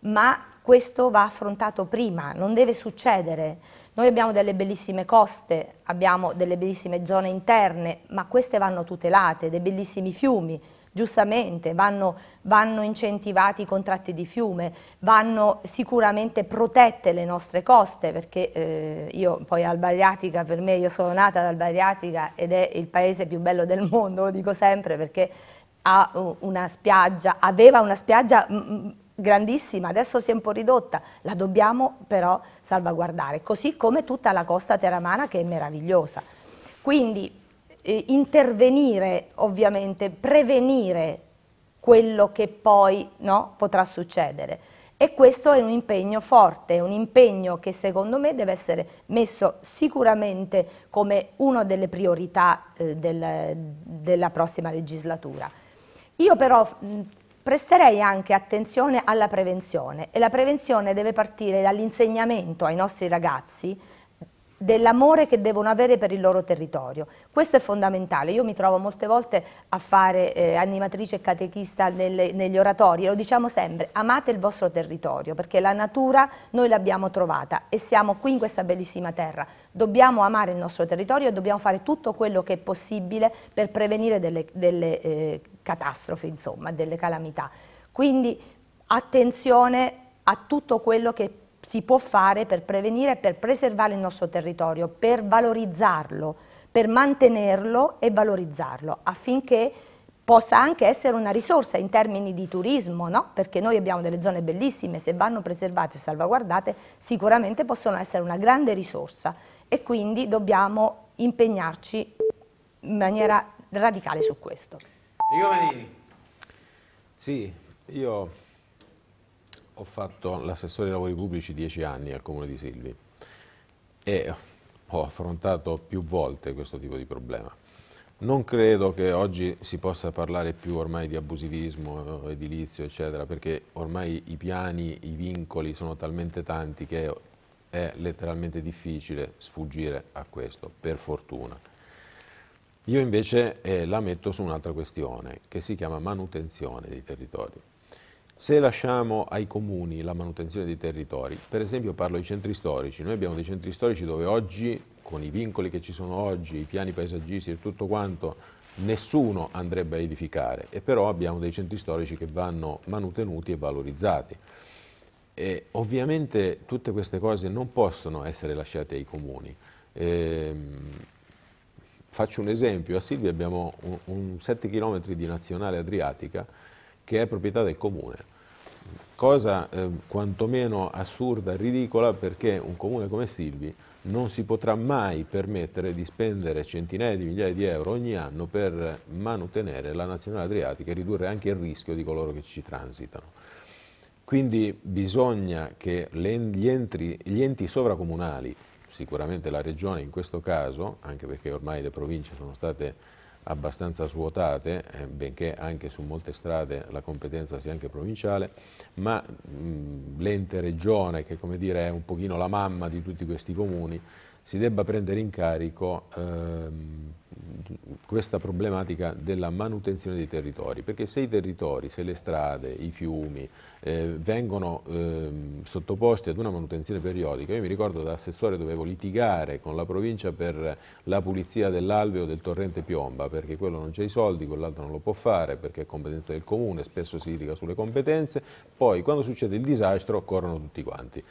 ma questo va affrontato prima, non deve succedere noi abbiamo delle bellissime coste, abbiamo delle bellissime zone interne, ma queste vanno tutelate, dei bellissimi fiumi, giustamente, vanno, vanno, incentivati i contratti di fiume, vanno sicuramente protette le nostre coste, perché eh, io poi al Bariatica, per me, io sono nata dal Bariatica ed è il paese più bello del mondo, lo dico sempre perché ha una spiaggia, aveva una spiaggia mh, grandissima, adesso si è un po' ridotta, la dobbiamo però salvaguardare, così come tutta la costa teramana che è meravigliosa. Quindi eh, intervenire ovviamente, prevenire quello che poi no, potrà succedere. E questo è un impegno forte, un impegno che secondo me deve essere messo sicuramente come una delle priorità eh, del, della prossima legislatura. Io però mh, Presterei anche attenzione alla prevenzione e la prevenzione deve partire dall'insegnamento ai nostri ragazzi dell'amore che devono avere per il loro territorio. Questo è fondamentale. Io mi trovo molte volte a fare eh, animatrice e catechista nelle, negli oratori, lo diciamo sempre, amate il vostro territorio, perché la natura noi l'abbiamo trovata e siamo qui in questa bellissima terra. Dobbiamo amare il nostro territorio e dobbiamo fare tutto quello che è possibile per prevenire delle, delle eh, catastrofe, insomma, delle calamità. Quindi attenzione a tutto quello che si può fare per prevenire e per preservare il nostro territorio, per valorizzarlo, per mantenerlo e valorizzarlo affinché possa anche essere una risorsa in termini di turismo, no? perché noi abbiamo delle zone bellissime, se vanno preservate e salvaguardate sicuramente possono essere una grande risorsa e quindi dobbiamo impegnarci in maniera radicale su questo. Rigo Manini. Sì, io ho fatto l'assessore ai lavori pubblici dieci anni al Comune di Silvi e ho affrontato più volte questo tipo di problema. Non credo che oggi si possa parlare più ormai di abusivismo eh, edilizio, eccetera, perché ormai i piani, i vincoli sono talmente tanti che è letteralmente difficile sfuggire a questo, per fortuna. Io invece eh, la metto su un'altra questione che si chiama manutenzione dei territori. Se lasciamo ai comuni la manutenzione dei territori, per esempio parlo di centri storici, noi abbiamo dei centri storici dove oggi, con i vincoli che ci sono oggi, i piani paesaggistici e tutto quanto, nessuno andrebbe a edificare e però abbiamo dei centri storici che vanno manutenuti e valorizzati. E ovviamente tutte queste cose non possono essere lasciate ai comuni. Ehm, faccio un esempio, a Silvia abbiamo un, un 7 km di nazionale adriatica che è proprietà del comune. Cosa eh, quantomeno assurda, ridicola, perché un comune come Silvi non si potrà mai permettere di spendere centinaia di migliaia di euro ogni anno per mantenere la nazionale adriatica e ridurre anche il rischio di coloro che ci transitano. Quindi bisogna che gli, entri, gli enti sovracomunali, sicuramente la regione in questo caso, anche perché ormai le province sono state abbastanza svuotate, eh, benché anche su molte strade la competenza sia anche provinciale, ma mh, l'ente regione che come dire, è un pochino la mamma di tutti questi comuni si debba prendere in carico ehm, questa problematica della manutenzione dei territori, perché se i territori, se le strade, i fiumi eh, vengono eh, sottoposti ad una manutenzione periodica, io mi ricordo da assessore dovevo litigare con la provincia per la pulizia dell'alveo del torrente Piomba, perché quello non c'è i soldi, quell'altro non lo può fare, perché è competenza del comune, spesso si litiga sulle competenze, poi quando succede il disastro corrono tutti quanti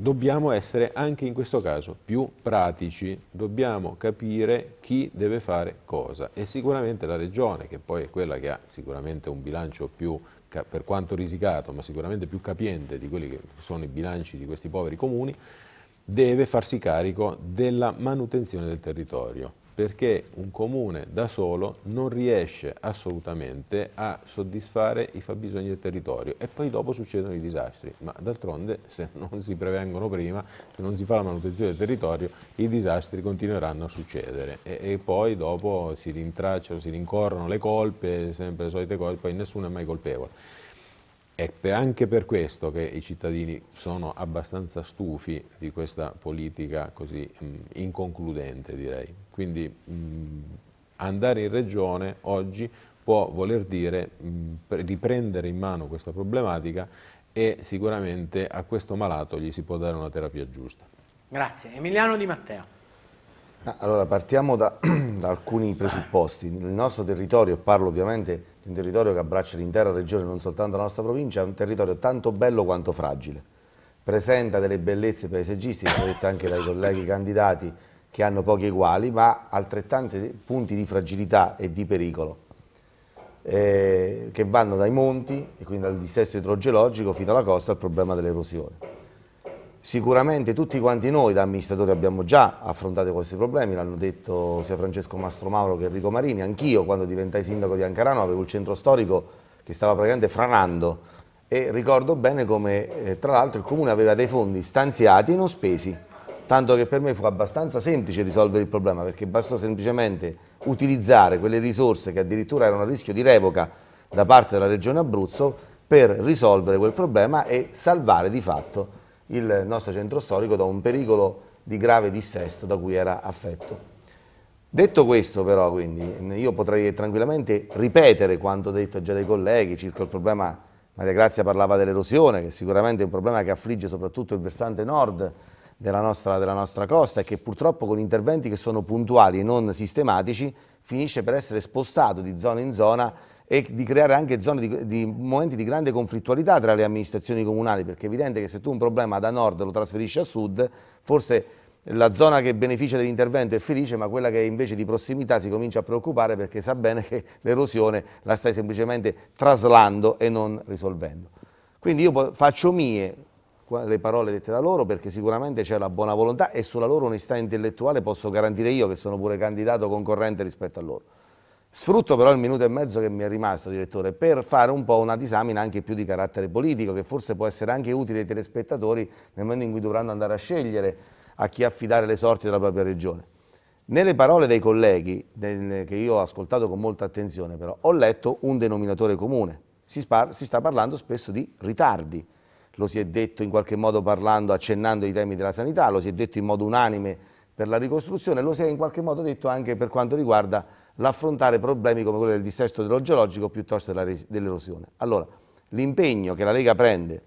dobbiamo essere anche in questo caso più pratici, dobbiamo capire chi deve fare cosa e sicuramente la regione, che poi è quella che ha sicuramente un bilancio più, per quanto risicato, ma sicuramente più capiente di quelli che sono i bilanci di questi poveri comuni, deve farsi carico della manutenzione del territorio perché un comune da solo non riesce assolutamente a soddisfare i fabbisogni del territorio e poi dopo succedono i disastri, ma d'altronde se non si prevengono prima, se non si fa la manutenzione del territorio, i disastri continueranno a succedere e, e poi dopo si rintracciano, si rincorrono le colpe, sempre le solite colpe, poi nessuno è mai colpevole. È per anche per questo che i cittadini sono abbastanza stufi di questa politica così mh, mm, inconcludente, direi. Quindi mh, mm, andare in regione oggi può voler dire mh, mm, riprendere in mano questa problematica e sicuramente a questo malato gli si può dare una terapia giusta. Grazie. Emiliano Di Matteo. Ah, allora partiamo da, da alcuni presupposti. nel nostro territorio, parlo ovviamente un territorio che abbraccia l'intera regione, non soltanto la nostra provincia, è un territorio tanto bello quanto fragile. Presenta delle bellezze paesaggistiche, come detto anche dai colleghi candidati, che hanno pochi uguali, ma altrettanti punti di fragilità e di pericolo, eh, che vanno dai monti, e quindi dal dissesto idrogeologico, fino alla costa, al problema dell'erosione. Sicuramente tutti quanti noi da amministratori abbiamo già affrontato questi problemi, l'hanno detto sia Francesco Mastro Mauro che Enrico Marini, anch'io quando diventai sindaco di Ancarano avevo il centro storico che stava praticamente franando e ricordo bene come eh, tra l'altro il comune aveva dei fondi stanziati e non spesi, tanto che per me fu abbastanza semplice risolvere il problema perché bastò semplicemente utilizzare quelle risorse che addirittura erano a rischio di revoca da parte della regione Abruzzo per risolvere quel problema e salvare di fatto il nostro centro storico da un pericolo di grave dissesto da cui era affetto. Detto questo però, quindi, io potrei tranquillamente ripetere quanto detto già dai colleghi circa il problema, Maria Grazia parlava dell'erosione, che sicuramente è un problema che affligge soprattutto il versante nord della nostra, della nostra costa e che purtroppo con interventi che sono puntuali e non sistematici finisce per essere spostato di zona in zona e di creare anche zone di, di, momenti di grande conflittualità tra le amministrazioni comunali, perché è evidente che se tu un problema da nord lo trasferisci a sud, forse la zona che beneficia dell'intervento è felice, ma quella che è invece di prossimità si comincia a preoccupare perché sa bene che l'erosione la stai semplicemente traslando e non risolvendo. Quindi io faccio mie le parole dette da loro perché sicuramente c'è la buona volontà e sulla loro onestà intellettuale posso garantire io che sono pure candidato concorrente rispetto a loro. Sfrutto però il minuto e mezzo che mi è rimasto, direttore, per fare un po' una disamina anche più di carattere politico, che forse può essere anche utile ai telespettatori nel momento in cui dovranno andare a scegliere a chi affidare le sorti della propria regione. Nelle parole dei colleghi, che io ho ascoltato con molta attenzione però, ho letto un denominatore comune. Si, si sta parlando spesso di ritardi. Lo si è detto in qualche modo parlando, accennando ai temi della sanità, lo si è detto in modo unanime per la ricostruzione, lo si è in qualche modo detto anche per quanto riguarda l'affrontare problemi come quello del dissesto idrogeologico piuttosto dell'erosione. Allora, l'impegno che la Lega prende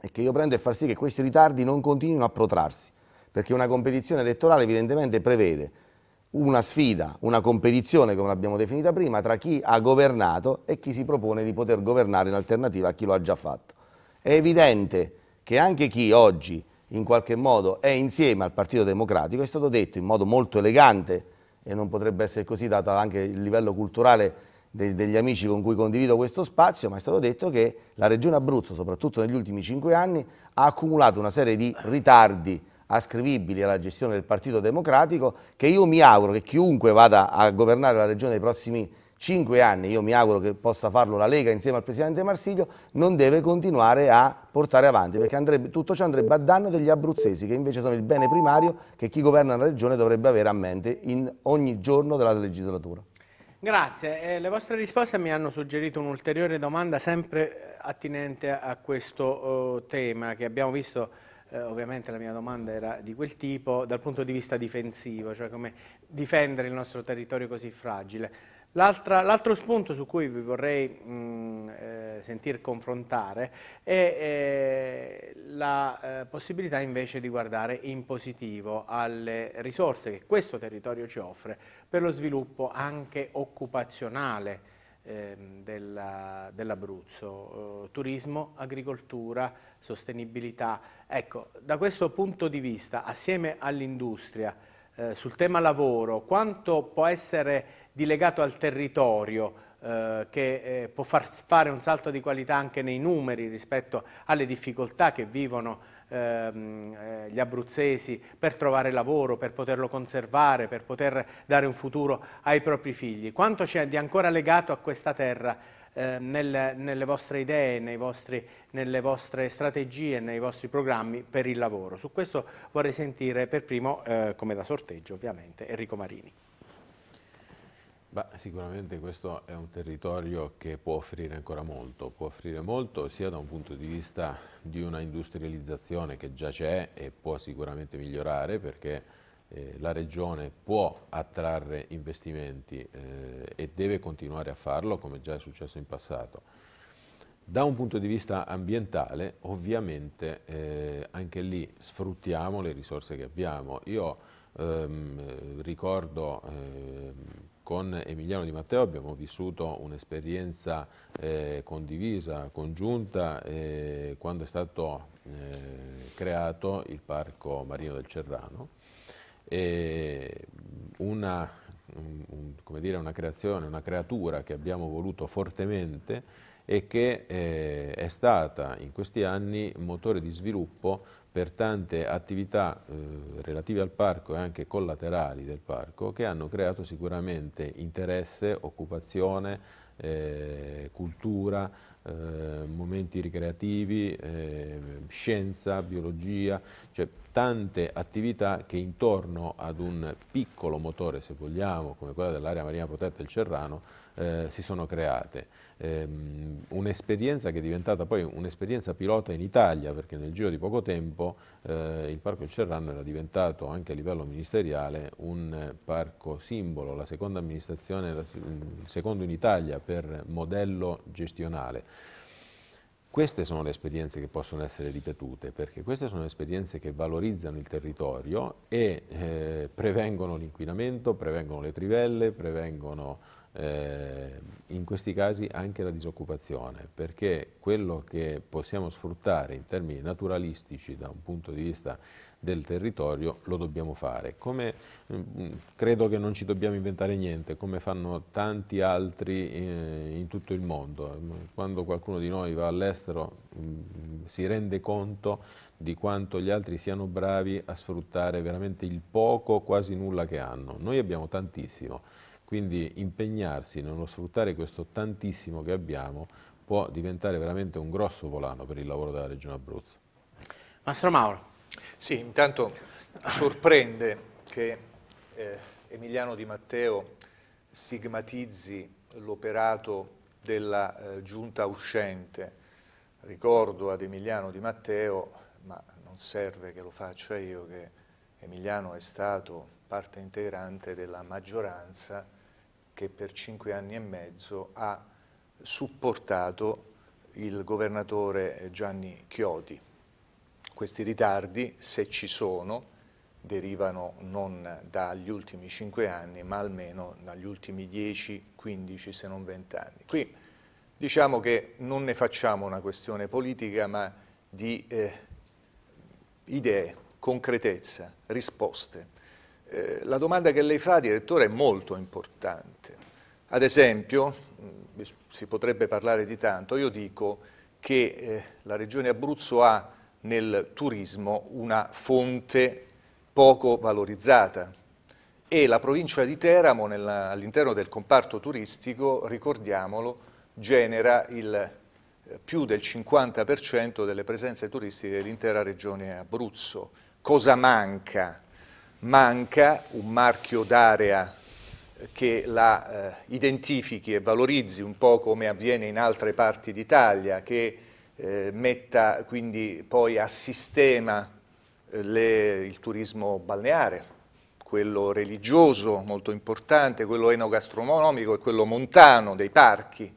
e che io prendo è far sì che questi ritardi non continuino a protrarsi, perché una competizione elettorale evidentemente prevede una sfida, una competizione, come l'abbiamo definita prima, tra chi ha governato e chi si propone di poter governare in alternativa a chi lo ha già fatto. È evidente che anche chi oggi in qualche modo è insieme al Partito Democratico, è stato detto in modo molto elegante e non potrebbe essere così data anche il livello culturale de degli amici con cui condivido questo spazio, ma è stato detto che la Regione Abruzzo, soprattutto negli ultimi cinque anni, ha accumulato una serie di ritardi ascrivibili alla gestione del Partito Democratico che io mi auguro che chiunque vada a governare la Regione nei prossimi anni cinque anni, io mi auguro che possa farlo la Lega insieme al Presidente Marsiglio, non deve continuare a portare avanti, perché andrebbe, tutto ciò andrebbe a danno degli abruzzesi, che invece sono il bene primario che chi governa la regione dovrebbe avere a mente in ogni giorno della legislatura. Grazie, eh, le vostre risposte mi hanno suggerito un'ulteriore domanda sempre eh, attinente a questo eh, tema che abbiamo visto eh, ovviamente la mia domanda era di quel tipo, dal punto di vista difensivo, cioè come difendere il nostro territorio così fragile l'altro spunto su cui vi vorrei mh, eh, sentir confrontare è eh, la eh, possibilità invece di guardare in positivo alle risorse che questo territorio ci offre per lo sviluppo anche occupazionale ehm, dell'Abruzzo, dell eh, turismo, agricoltura, sostenibilità. Ecco, da questo punto di vista, assieme all'industria, eh, sul tema lavoro, quanto può essere di legato al territorio eh, che eh, può far fare un salto di qualità anche nei numeri rispetto alle difficoltà che vivono ehm, eh, gli abruzzesi per trovare lavoro, per poterlo conservare, per poter dare un futuro ai propri figli. Quanto c'è di ancora legato a questa terra eh, nel, nelle vostre idee, vostri, nelle vostre strategie, nei vostri programmi per il lavoro? Su questo vorrei sentire per primo, eh, come da sorteggio ovviamente, Enrico Marini. Beh, sicuramente questo è un territorio che può offrire ancora molto, può offrire molto sia da un punto di vista di una industrializzazione che già c'è e può sicuramente migliorare perché eh, la regione può attrarre investimenti eh, e deve continuare a farlo come già è successo in passato. Da un punto di vista ambientale ovviamente eh, anche lì sfruttiamo le risorse che abbiamo. Io ehm, ricordo ehm, con Emiliano Di Matteo abbiamo vissuto un'esperienza eh, condivisa, congiunta, eh, quando è stato eh, creato il Parco Marino del Cerrano. Mm, una, mm, un, dire, una, creazione, una creatura che abbiamo voluto fortemente e che eh, è stata in questi anni motore di sviluppo per tante attività eh, relative al parco e anche collaterali del parco che hanno creato sicuramente interesse, occupazione, eh, cultura, eh, momenti ricreativi, eh, scienza, biologia, cioè tante attività che intorno ad un piccolo motore, se vogliamo, come quella dell'area marina protetta del Cerrano, eh, si sono create ehm, un'esperienza che è diventata poi un'esperienza pilota in Italia, perché nel giro di poco tempo eh, il Parco del Cerrano era diventato anche a livello ministeriale un parco simbolo, la seconda amministrazione, il secondo in Italia per modello gestionale. Queste sono le esperienze che possono essere ripetute, perché queste sono esperienze che valorizzano il territorio e eh, prevengono l'inquinamento, prevengono le trivelle, prevengono eh, in questi casi anche la disoccupazione, perché quello che possiamo sfruttare in termini naturalistici da un punto di vista del territorio lo dobbiamo fare. Come, mh, mm, credo che non ci dobbiamo inventare niente, come fanno tanti altri eh, in tutto il mondo. Quando qualcuno di noi va all'estero mm, si rende conto di quanto gli altri siano bravi a sfruttare veramente il poco, quasi nulla che hanno. Noi abbiamo tantissimo quindi impegnarsi nello sfruttare questo tantissimo che abbiamo può diventare veramente un grosso volano per il lavoro della Regione Abruzzo. Mastro Mauro. Sì, intanto sorprende che eh, Emiliano Di Matteo stigmatizzi l'operato della eh, giunta uscente. Ricordo ad Emiliano Di Matteo, ma non serve che lo faccia io, che Emiliano è stato parte integrante della maggioranza che per cinque anni e mezzo ha supportato il governatore Gianni Chiodi. Questi ritardi, se ci sono, derivano non dagli ultimi cinque anni, ma almeno dagli ultimi dieci, quindici, se non vent'anni. Qui diciamo che non ne facciamo una questione politica, ma di eh, idee, concretezza, risposte. Eh, la domanda che lei fa, direttore, è molto importante. Ad esempio, mm, si potrebbe parlare di tanto, io dico che eh, la regione Abruzzo ha nel turismo una fonte poco valorizzata e la provincia di Teramo all'interno del comparto turistico, ricordiamolo, genera il eh, più del 50% delle presenze turistiche dell'intera regione Abruzzo. Cosa manca manca un marchio d'area eh, che la eh, identifichi e valorizzi un po' come avviene in altre parti d'Italia, che eh, metta quindi poi a sistema eh, le, il turismo balneare, quello religioso molto importante, quello enogastronomico e quello montano dei parchi.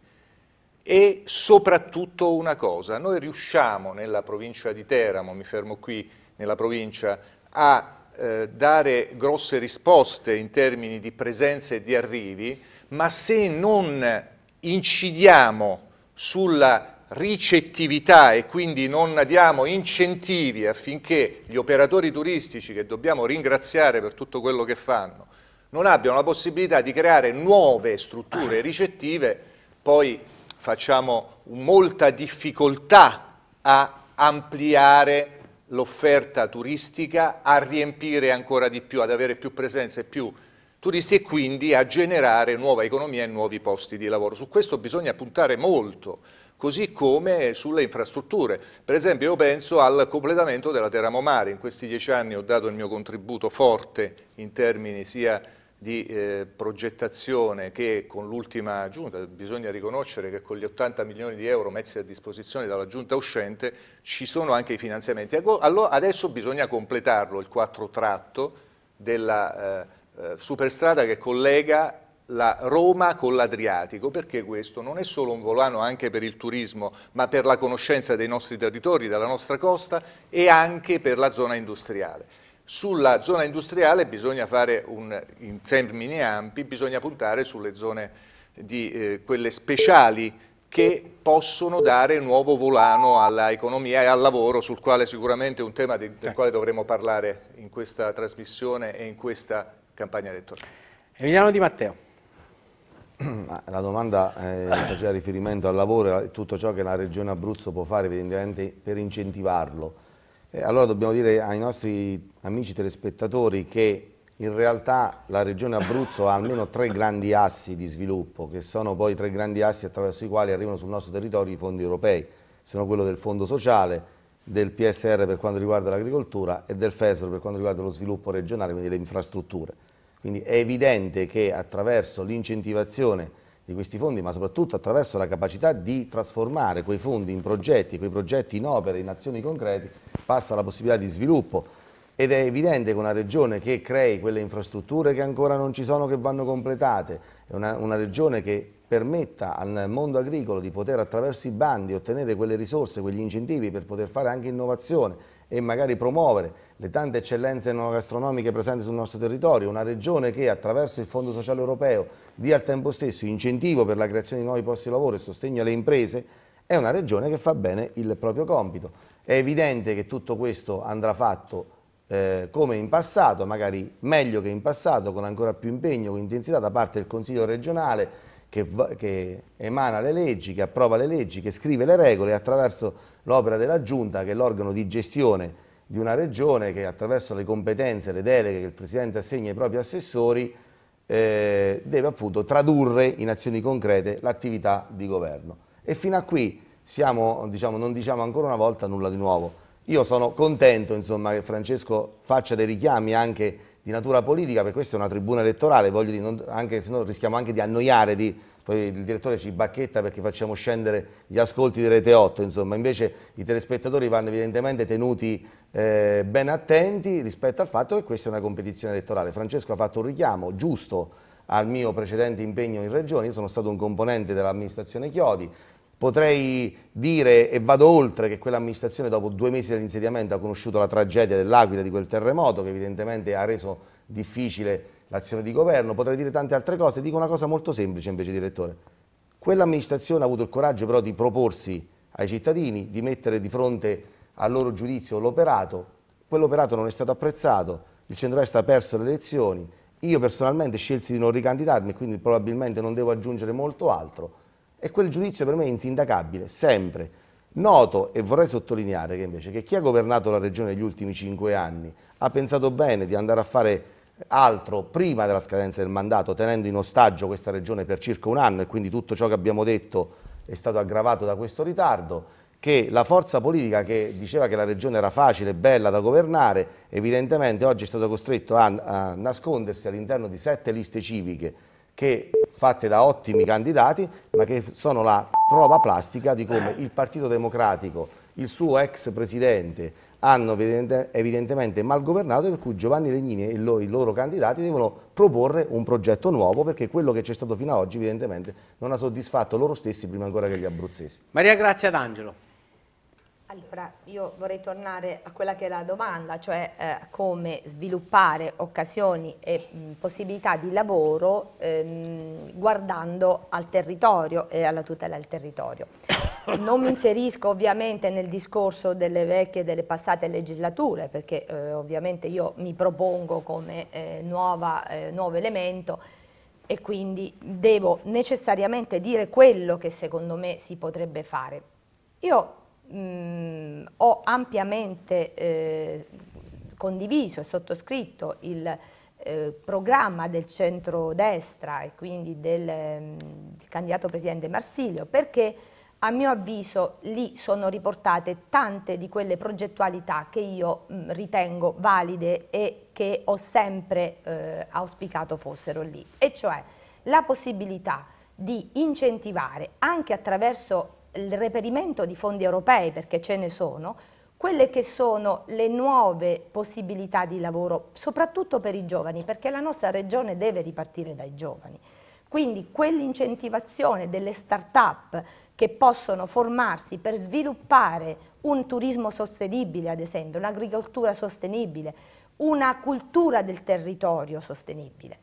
E soprattutto una cosa, noi riusciamo nella provincia di Teramo, mi fermo qui, nella provincia, a eh, dare grosse risposte in termini di presenza e di arrivi, ma se non incidiamo sulla ricettività e quindi non diamo incentivi affinché gli operatori turistici, che dobbiamo ringraziare per tutto quello che fanno, non abbiano la possibilità di creare nuove strutture ricettive, poi facciamo molta difficoltà a ampliare l'offerta turistica, a riempire ancora di più, ad avere più presenze e più turisti e quindi a generare nuova economia e nuovi posti di lavoro. Su questo bisogna puntare molto, così come sulle infrastrutture. Per esempio io penso al completamento della Teramo Mare, in questi dieci anni ho dato il mio contributo forte in termini sia di di eh, progettazione che con l'ultima giunta, bisogna riconoscere che con gli 80 milioni di euro messi a disposizione dalla giunta uscente ci sono anche i finanziamenti. Allora, adesso bisogna completarlo il quattro tratto della eh, eh, superstrada che collega la Roma con l'Adriatico, perché questo non è solo un volano anche per il turismo, ma per la conoscenza dei nostri territori, della nostra costa e anche per la zona industriale. Sulla zona industriale bisogna fare un, in termini ampi, bisogna puntare sulle zone di eh, quelle speciali che possono dare nuovo volano all'economia e al lavoro, sul quale sicuramente è un tema di, del quale dovremo parlare in questa trasmissione e in questa campagna elettorale. Emiliano Di Matteo. La domanda eh, faceva riferimento al lavoro e tutto ciò che la Regione Abruzzo può fare evidentemente per incentivarlo eh, allora dobbiamo dire ai nostri amici telespettatori che in realtà la regione Abruzzo ha almeno tre grandi assi di sviluppo, che sono poi tre grandi assi attraverso i quali arrivano sul nostro territorio i fondi europei. Sono quello del Fondo Sociale, del PSR per quanto riguarda l'agricoltura e del FESR per quanto riguarda lo sviluppo regionale, quindi le infrastrutture. Quindi è evidente che attraverso l'incentivazione di questi fondi, ma soprattutto attraverso la capacità di trasformare quei fondi in progetti, quei progetti in opere, in azioni concrete, passa alla possibilità di sviluppo. Ed è evidente che una regione che crei quelle infrastrutture che ancora non ci sono, che vanno completate, è una, una regione che permetta al mondo agricolo di poter attraverso i bandi ottenere quelle risorse, quegli incentivi per poter fare anche innovazione e magari promuovere le tante eccellenze gastronomiche presenti sul nostro territorio, una regione che attraverso il Fondo Sociale Europeo dia al tempo stesso incentivo per la creazione di nuovi posti di lavoro e sostegno alle imprese, è una regione che fa bene il proprio compito. È evidente che tutto questo andrà fatto eh, come in passato, magari meglio che in passato, con ancora più impegno, con intensità da parte del Consiglio regionale, che, che, emana le leggi, che approva le leggi, che scrive le regole attraverso l'opera della Giunta, che è l'organo di gestione di una regione che attraverso le competenze, le deleghe che il Presidente assegna ai propri assessori eh, deve appunto tradurre in azioni concrete l'attività di governo. E fino a qui siamo, diciamo, non diciamo ancora una volta nulla di nuovo. Io sono contento insomma, che Francesco faccia dei richiami anche di natura politica, perché questa è una tribuna elettorale, voglio non, anche, se no rischiamo anche di annoiare, di, poi il direttore ci bacchetta perché facciamo scendere gli ascolti di Rete 8, insomma, invece i telespettatori vanno evidentemente tenuti eh, ben attenti rispetto al fatto che questa è una competizione elettorale. Francesco ha fatto un richiamo giusto al mio precedente impegno in Regione, io sono stato un componente dell'amministrazione Chiodi, Potrei dire, e vado oltre, che quell'amministrazione dopo due mesi dall'insediamento ha conosciuto la tragedia dell'Aquila di quel terremoto che evidentemente ha reso difficile l'azione di governo. Potrei dire tante altre cose. Dico una cosa molto semplice invece, direttore. Quell'amministrazione ha avuto il coraggio però di proporsi ai cittadini, di mettere di fronte al loro giudizio l'operato. Quell'operato non è stato apprezzato, il centro-est ha perso le elezioni, io personalmente scelsi di non ricandidarmi, quindi probabilmente non devo aggiungere molto altro. E quel giudizio per me è insindacabile, sempre. Noto e vorrei sottolineare che invece che chi ha governato la regione negli ultimi cinque anni ha pensato bene di andare a fare altro prima della scadenza del mandato, tenendo in ostaggio questa regione per circa un anno e quindi tutto ciò che abbiamo detto è stato aggravato da questo ritardo, che la forza politica che diceva che la regione era facile e bella da governare, evidentemente oggi è stato costretto a, a nascondersi all'interno di sette liste civiche che fatte da ottimi candidati, ma che sono la prova plastica di come il Partito Democratico, il suo ex presidente, hanno evidentemente mal governato per cui Giovanni Legnini e i loro candidati devono proporre un progetto nuovo perché quello che c'è stato fino ad oggi evidentemente non ha soddisfatto loro stessi prima ancora che gli abruzzesi. Maria Grazia D'Angelo. Allora, io vorrei tornare a quella che è la domanda, cioè eh, come sviluppare occasioni e mh, mm, possibilità di lavoro ehm, guardando al territorio e alla tutela del territorio. Non mi inserisco ovviamente nel discorso delle vecchie e delle passate legislature, perché eh, ovviamente io mi propongo come eh, nuova, eh, nuovo elemento e quindi devo necessariamente dire quello che secondo me si potrebbe fare. Io mh, mm, ho ampiamente eh, condiviso e sottoscritto il eh, programma del centro-destra e quindi del, mm, del candidato presidente Marsilio perché a mio avviso lì sono riportate tante di quelle progettualità che io mh, mm, ritengo valide e che ho sempre eh, auspicato fossero lì, e cioè la possibilità di incentivare anche attraverso il reperimento di fondi europei, perché ce ne sono, quelle che sono le nuove possibilità di lavoro, soprattutto per i giovani, perché la nostra regione deve ripartire dai giovani. Quindi quell'incentivazione delle start-up che possono formarsi per sviluppare un turismo sostenibile, ad esempio, un'agricoltura sostenibile, una cultura del territorio sostenibile.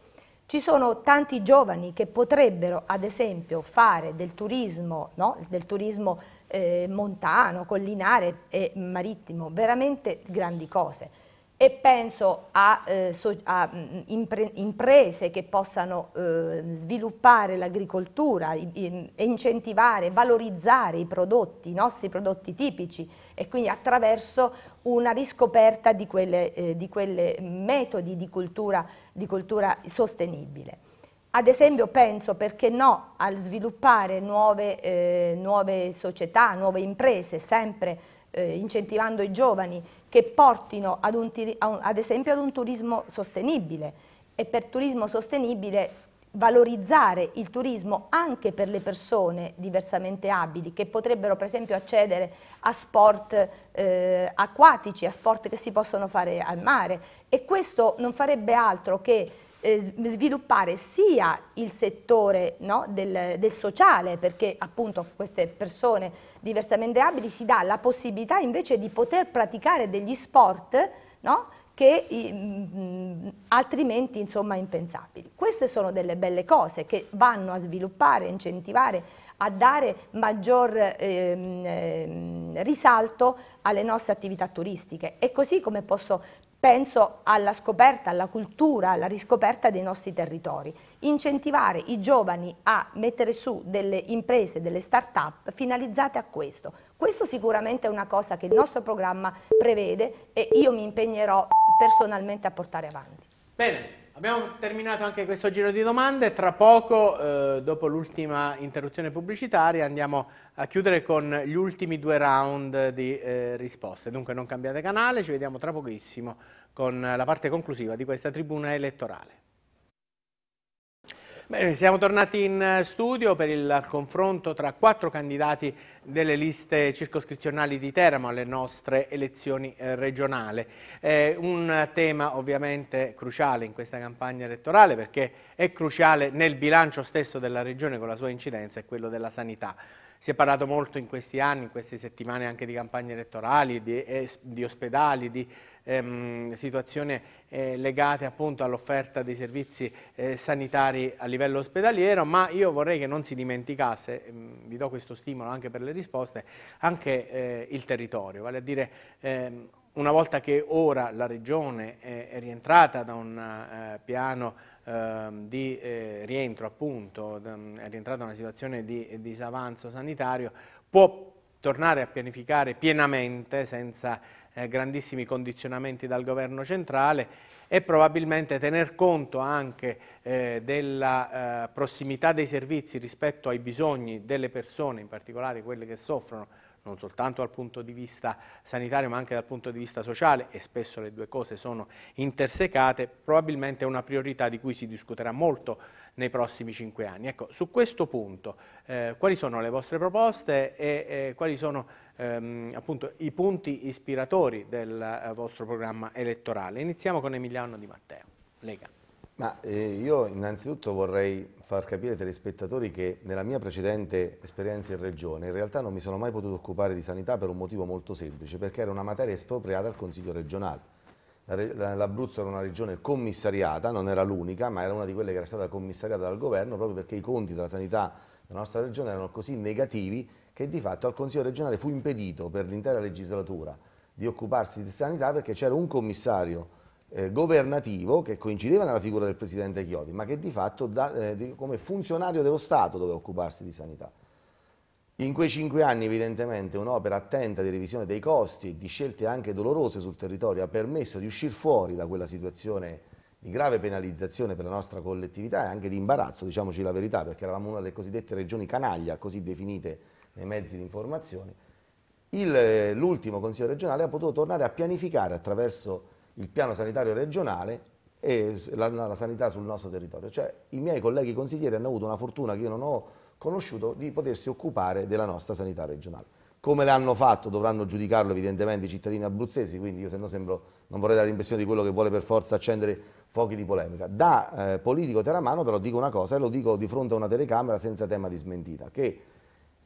Ci sono tanti giovani che potrebbero, ad esempio, fare del turismo, no? del turismo eh, montano, collinare e marittimo, veramente grandi cose e penso a, eh, so, a mm, impre imprese che possano eh, sviluppare l'agricoltura, incentivare, valorizzare i prodotti, i nostri prodotti tipici e quindi attraverso una riscoperta di quelle, eh, quelle metodi di cultura, di cultura sostenibile. Ad esempio penso, perché no, al sviluppare nuove, eh, nuove società, nuove imprese, sempre eh, incentivando i giovani che portino ad, un, ad esempio ad un turismo sostenibile e per turismo sostenibile valorizzare il turismo anche per le persone diversamente abili che potrebbero per esempio accedere a sport eh, acquatici, a sport che si possono fare al mare e questo non farebbe altro che eh, sviluppare sia il settore no, del, del, sociale, perché appunto queste persone diversamente abili si dà la possibilità invece di poter praticare degli sport no, che mh, altrimenti insomma impensabili. Queste sono delle belle cose che vanno a sviluppare, incentivare, a dare maggior ehm, ehm, risalto alle nostre attività turistiche e così come posso penso alla scoperta, alla cultura, alla riscoperta dei nostri territori. Incentivare i giovani a mettere su delle imprese, delle start-up finalizzate a questo. Questo sicuramente è una cosa che il nostro programma prevede e io mi impegnerò personalmente a portare avanti. Bene. Abbiamo terminato anche questo giro di domande, tra poco, eh, dopo l'ultima interruzione pubblicitaria, andiamo a chiudere con gli ultimi due round di eh, risposte. Dunque non cambiate canale, ci vediamo tra pochissimo con la parte conclusiva di questa tribuna elettorale. Bene, siamo tornati in studio per il confronto tra quattro candidati delle liste circoscrizionali di Teramo alle nostre elezioni eh, regionali. Eh, un tema ovviamente cruciale in questa campagna elettorale perché è cruciale nel bilancio stesso della regione con la sua incidenza è quello della sanità. Si è parlato molto in questi anni, in queste settimane anche di campagne elettorali, di, eh, di ospedali, di ehm, situazioni eh, legate appunto all'offerta dei servizi eh, sanitari a livello ospedaliero, ma io vorrei che non si dimenticasse, ehm, vi do questo stimolo anche per le risposte, anche eh, il territorio, vale a dire ehm, una volta che ora la Regione è rientrata da un eh, piano Ehm, di eh, rientro appunto, mm, è rientrata in una situazione di disavanzo sanitario, può tornare a pianificare pienamente senza eh, grandissimi condizionamenti dal governo centrale e probabilmente tener conto anche eh, della eh, prossimità dei servizi rispetto ai bisogni delle persone, in particolare quelle che soffrono non soltanto dal punto di vista sanitario ma anche dal punto di vista sociale e spesso le due cose sono intersecate, probabilmente è una priorità di cui si discuterà molto nei prossimi cinque anni. Ecco, su questo punto eh, quali sono le vostre proposte e, e quali sono ehm, appunto, i punti ispiratori del eh, vostro programma elettorale? Iniziamo con Emiliano Di Matteo, Lega. Ma eh, io innanzitutto vorrei far capire ai telespettatori che nella mia precedente esperienza in regione in realtà non mi sono mai potuto occupare di sanità per un motivo molto semplice, perché era una materia espropriata al Consiglio regionale. L'Abruzzo era una regione commissariata, non era l'unica, ma era una di quelle che era stata commissariata dal governo proprio perché i conti della sanità della nostra regione erano così negativi che di fatto al Consiglio regionale fu impedito per l'intera legislatura di occuparsi di sanità perché c'era un commissario eh, governativo che coincideva nella figura del presidente Chiodi, ma che di fatto da, eh, come funzionario dello Stato doveva occuparsi di sanità. In quei cinque anni evidentemente un'opera attenta di revisione dei costi e di scelte anche dolorose sul territorio ha permesso di uscire fuori da quella situazione di grave penalizzazione per la nostra collettività e anche di imbarazzo, diciamoci la verità, perché eravamo una delle cosiddette regioni canaglia, così definite nei mezzi di informazione. Eh, l'ultimo Consiglio regionale ha potuto tornare a pianificare attraverso il piano sanitario regionale e la, la, sanità sul nostro territorio. Cioè i miei colleghi consiglieri hanno avuto una fortuna che io non ho conosciuto di potersi occupare della nostra sanità regionale. Come l'hanno fatto dovranno giudicarlo evidentemente i cittadini abruzzesi, quindi io se no sembro, non vorrei dare l'impressione di quello che vuole per forza accendere fuochi di polemica. Da eh, politico teramano però dico una cosa e lo dico di fronte a una telecamera senza tema di smentita, che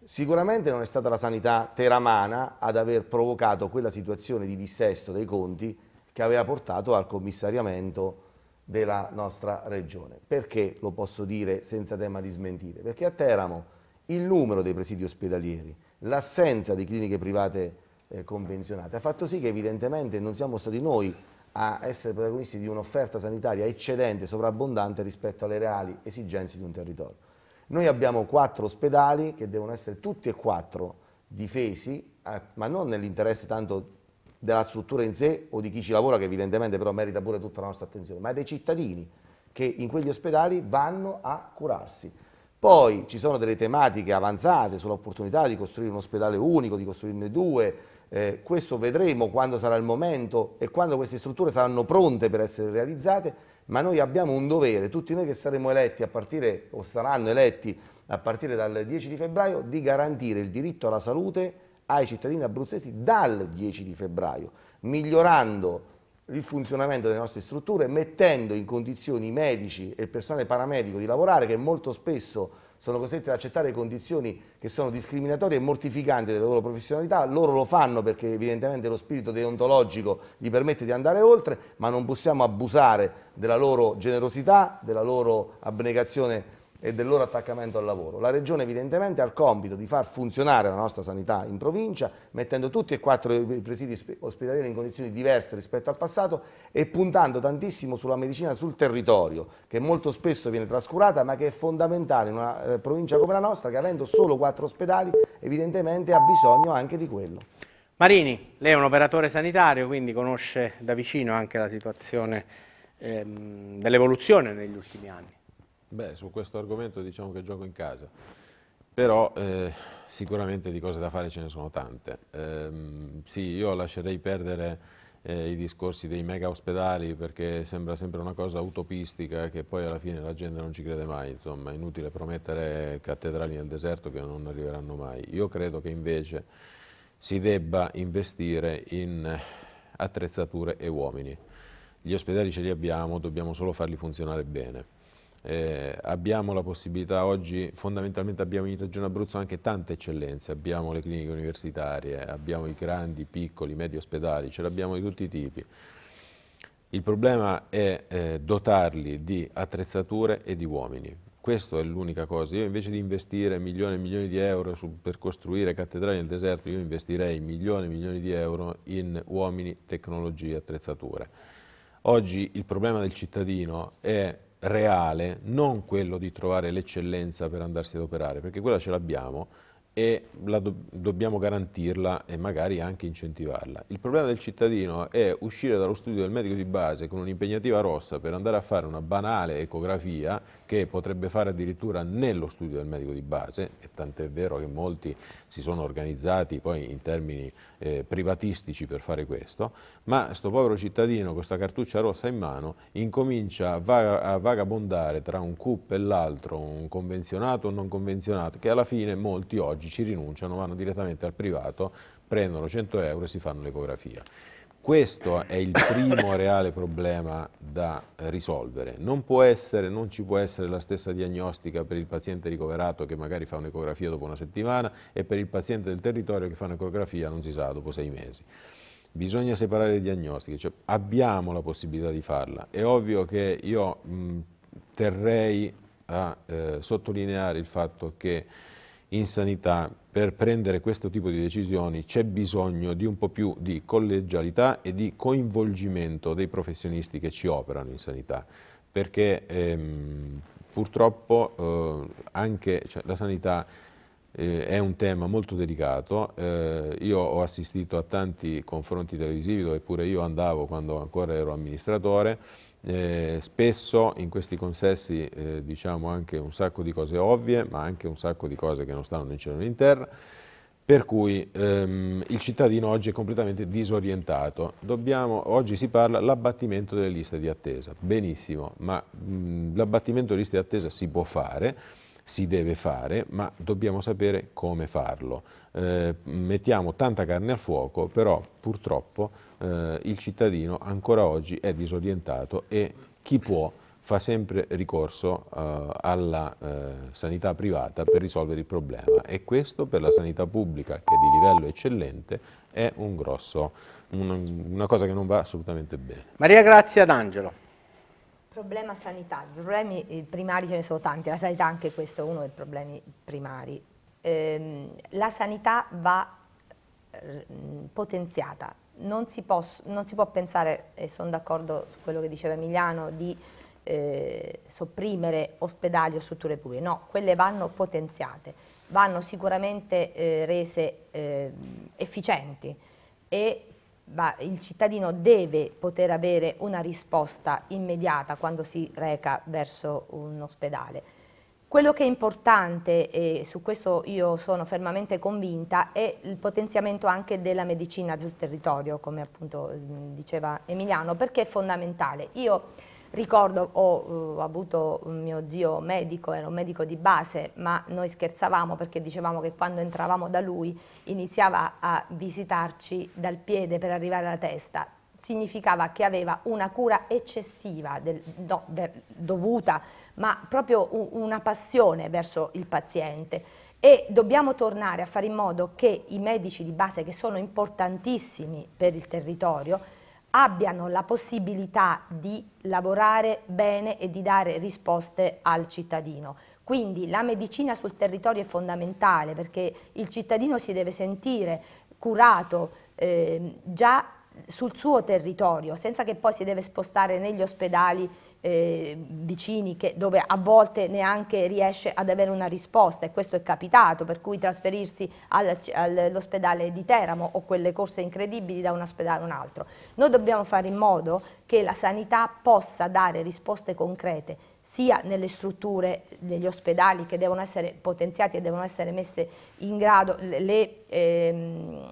sicuramente non è stata la sanità teramana ad aver provocato quella situazione di dissesto dei conti che aveva portato al commissariamento della nostra regione. Perché lo posso dire senza tema di smentire? Perché a Teramo il numero dei presidi ospedalieri, l'assenza di cliniche private eh, convenzionate ha fatto sì che evidentemente non siamo stati noi a essere protagonisti di un'offerta sanitaria eccedente, sovrabbondante rispetto alle reali esigenze di un territorio. Noi abbiamo quattro ospedali che devono essere tutti e quattro difesi, eh, ma non nell'interesse tanto della struttura in sé o di chi ci lavora, che evidentemente però merita pure tutta la nostra attenzione, ma dei cittadini che in quegli ospedali vanno a curarsi. Poi ci sono delle tematiche avanzate sull'opportunità di costruire un ospedale unico, di costruirne due, eh, questo vedremo quando sarà il momento e quando queste strutture saranno pronte per essere realizzate, ma noi abbiamo un dovere, tutti noi che saremo eletti a partire o saranno eletti a partire dal 10 di febbraio, di garantire il diritto alla salute ai cittadini abruzzesi dal 10 di febbraio, migliorando il funzionamento delle nostre strutture, mettendo in condizioni i medici e il personale paramedico di lavorare, che molto spesso sono costretti ad accettare condizioni che sono discriminatorie e mortificanti della loro professionalità, loro lo fanno perché evidentemente lo spirito deontologico gli permette di andare oltre, ma non possiamo abusare della loro generosità, della loro abnegazione e del loro attaccamento al lavoro. La Regione evidentemente ha il compito di far funzionare la nostra sanità in provincia, mettendo tutti e quattro i presidi ospedalieri in condizioni diverse rispetto al passato e puntando tantissimo sulla medicina sul territorio, che molto spesso viene trascurata ma che è fondamentale in una eh, provincia come la nostra, che avendo solo quattro ospedali evidentemente ha bisogno anche di quello. Marini, lei è un operatore sanitario, quindi conosce da vicino anche la situazione ehm, dell'evoluzione negli ultimi anni. Beh, su questo argomento diciamo che gioco in casa, però eh, sicuramente di cose da fare ce ne sono tante. Eh, sì, io lascerei perdere eh, i discorsi dei mega ospedali perché sembra sempre una cosa utopistica che poi alla fine la gente non ci crede mai, insomma è inutile promettere cattedrali nel deserto che non arriveranno mai. Io credo che invece si debba investire in attrezzature e uomini. Gli ospedali ce li abbiamo, dobbiamo solo farli funzionare bene eh, abbiamo la possibilità oggi, fondamentalmente abbiamo in Regione Abruzzo anche tante eccellenze, abbiamo le cliniche universitarie, abbiamo i grandi, piccoli, medi ospedali, ce l'abbiamo di tutti i tipi. Il problema è eh, dotarli di attrezzature e di uomini. Questa è l'unica cosa. Io invece di investire milioni e milioni di euro su, per costruire cattedrali nel deserto, io investirei milioni e milioni di euro in uomini, tecnologie, attrezzature. Oggi il problema del cittadino è reale, non quello di trovare l'eccellenza per andarsi ad operare, perché quella ce l'abbiamo e la do dobbiamo garantirla e magari anche incentivarla. Il problema del cittadino è uscire dallo studio del medico di base con un'impegnativa rossa per andare a fare una banale ecografia che potrebbe fare addirittura nello studio del medico di base, e tant'è vero che molti si sono organizzati poi in termini eh, privatistici per fare questo, ma questo povero cittadino con questa cartuccia rossa in mano incomincia a, va a vagabondare tra un CUP e l'altro, un convenzionato o non convenzionato, che alla fine molti oggi ci rinunciano, vanno direttamente al privato, prendono 100 euro e si fanno l'ecografia. Questo è il primo reale problema da risolvere. Non, essere, non ci può essere la stessa diagnostica per il paziente ricoverato che magari fa un'ecografia dopo una settimana e per il paziente del territorio che fa un'ecografia, non si sa, dopo sei mesi. Bisogna separare le diagnostiche, cioè abbiamo la possibilità di farla. È ovvio che io mh, terrei a eh, sottolineare il fatto che in sanità per prendere questo tipo di decisioni c'è bisogno di un po' più di collegialità e di coinvolgimento dei professionisti che ci operano in sanità, perché ehm, purtroppo eh, anche cioè, la sanità eh, è un tema molto delicato, eh, io ho assistito a tanti confronti televisivi dove pure io andavo quando ancora ero amministratore, eh, spesso in questi consessi eh, diciamo anche un sacco di cose ovvie, ma anche un sacco di cose che non stanno né in cielo né in terra, per cui ehm, il cittadino oggi è completamente disorientato. Dobbiamo, oggi si parla dell'abbattimento delle liste di attesa, benissimo, ma l'abbattimento delle liste di attesa si può fare, si deve fare, ma dobbiamo sapere come farlo. Eh, mettiamo tanta carne al fuoco, però purtroppo eh, il cittadino ancora oggi è disorientato e chi può fa sempre ricorso eh, alla eh, sanità privata per risolvere il problema e questo per la sanità pubblica, che è di livello eccellente, è un grosso, un, una cosa che non va assolutamente bene. Maria Grazia d'Angelo. Problema sanità, i problemi eh, primari ce ne sono tanti, la sanità anche questo è uno dei problemi primari. Ehm, la sanità va eh, potenziata, non si, può, non si può pensare, e sono d'accordo su quello che diceva Emiliano, di eh, sopprimere ospedali o strutture pubbliche, no, quelle vanno potenziate, vanno sicuramente eh, rese eh, efficienti e ma il cittadino deve poter avere una risposta immediata quando si reca verso un ospedale. Quello che è importante, e su questo io sono fermamente convinta, è il potenziamento anche della medicina sul territorio, come appunto diceva Emiliano, perché è fondamentale. Io Ricordo, ho eh, avuto mio zio medico, era un medico di base, ma noi scherzavamo perché dicevamo che quando entravamo da lui iniziava a visitarci dal piede per arrivare alla testa, significava che aveva una cura eccessiva del, do, ver, dovuta, ma proprio una passione verso il paziente e dobbiamo tornare a fare in modo che i medici di base che sono importantissimi per il territorio abbiano la possibilità di lavorare bene e di dare risposte al cittadino. Quindi la medicina sul territorio è fondamentale perché il cittadino si deve sentire curato eh, già sul suo territorio, senza che poi si deve spostare negli ospedali eh, vicini che, dove a volte neanche riesce ad avere una risposta e questo è capitato, per cui trasferirsi al, all'ospedale di Teramo o quelle corse incredibili da un ospedale a un altro. Noi dobbiamo fare in modo che la sanità possa dare risposte concrete sia nelle strutture degli ospedali che devono essere potenziati e devono essere messe in grado le, ehm,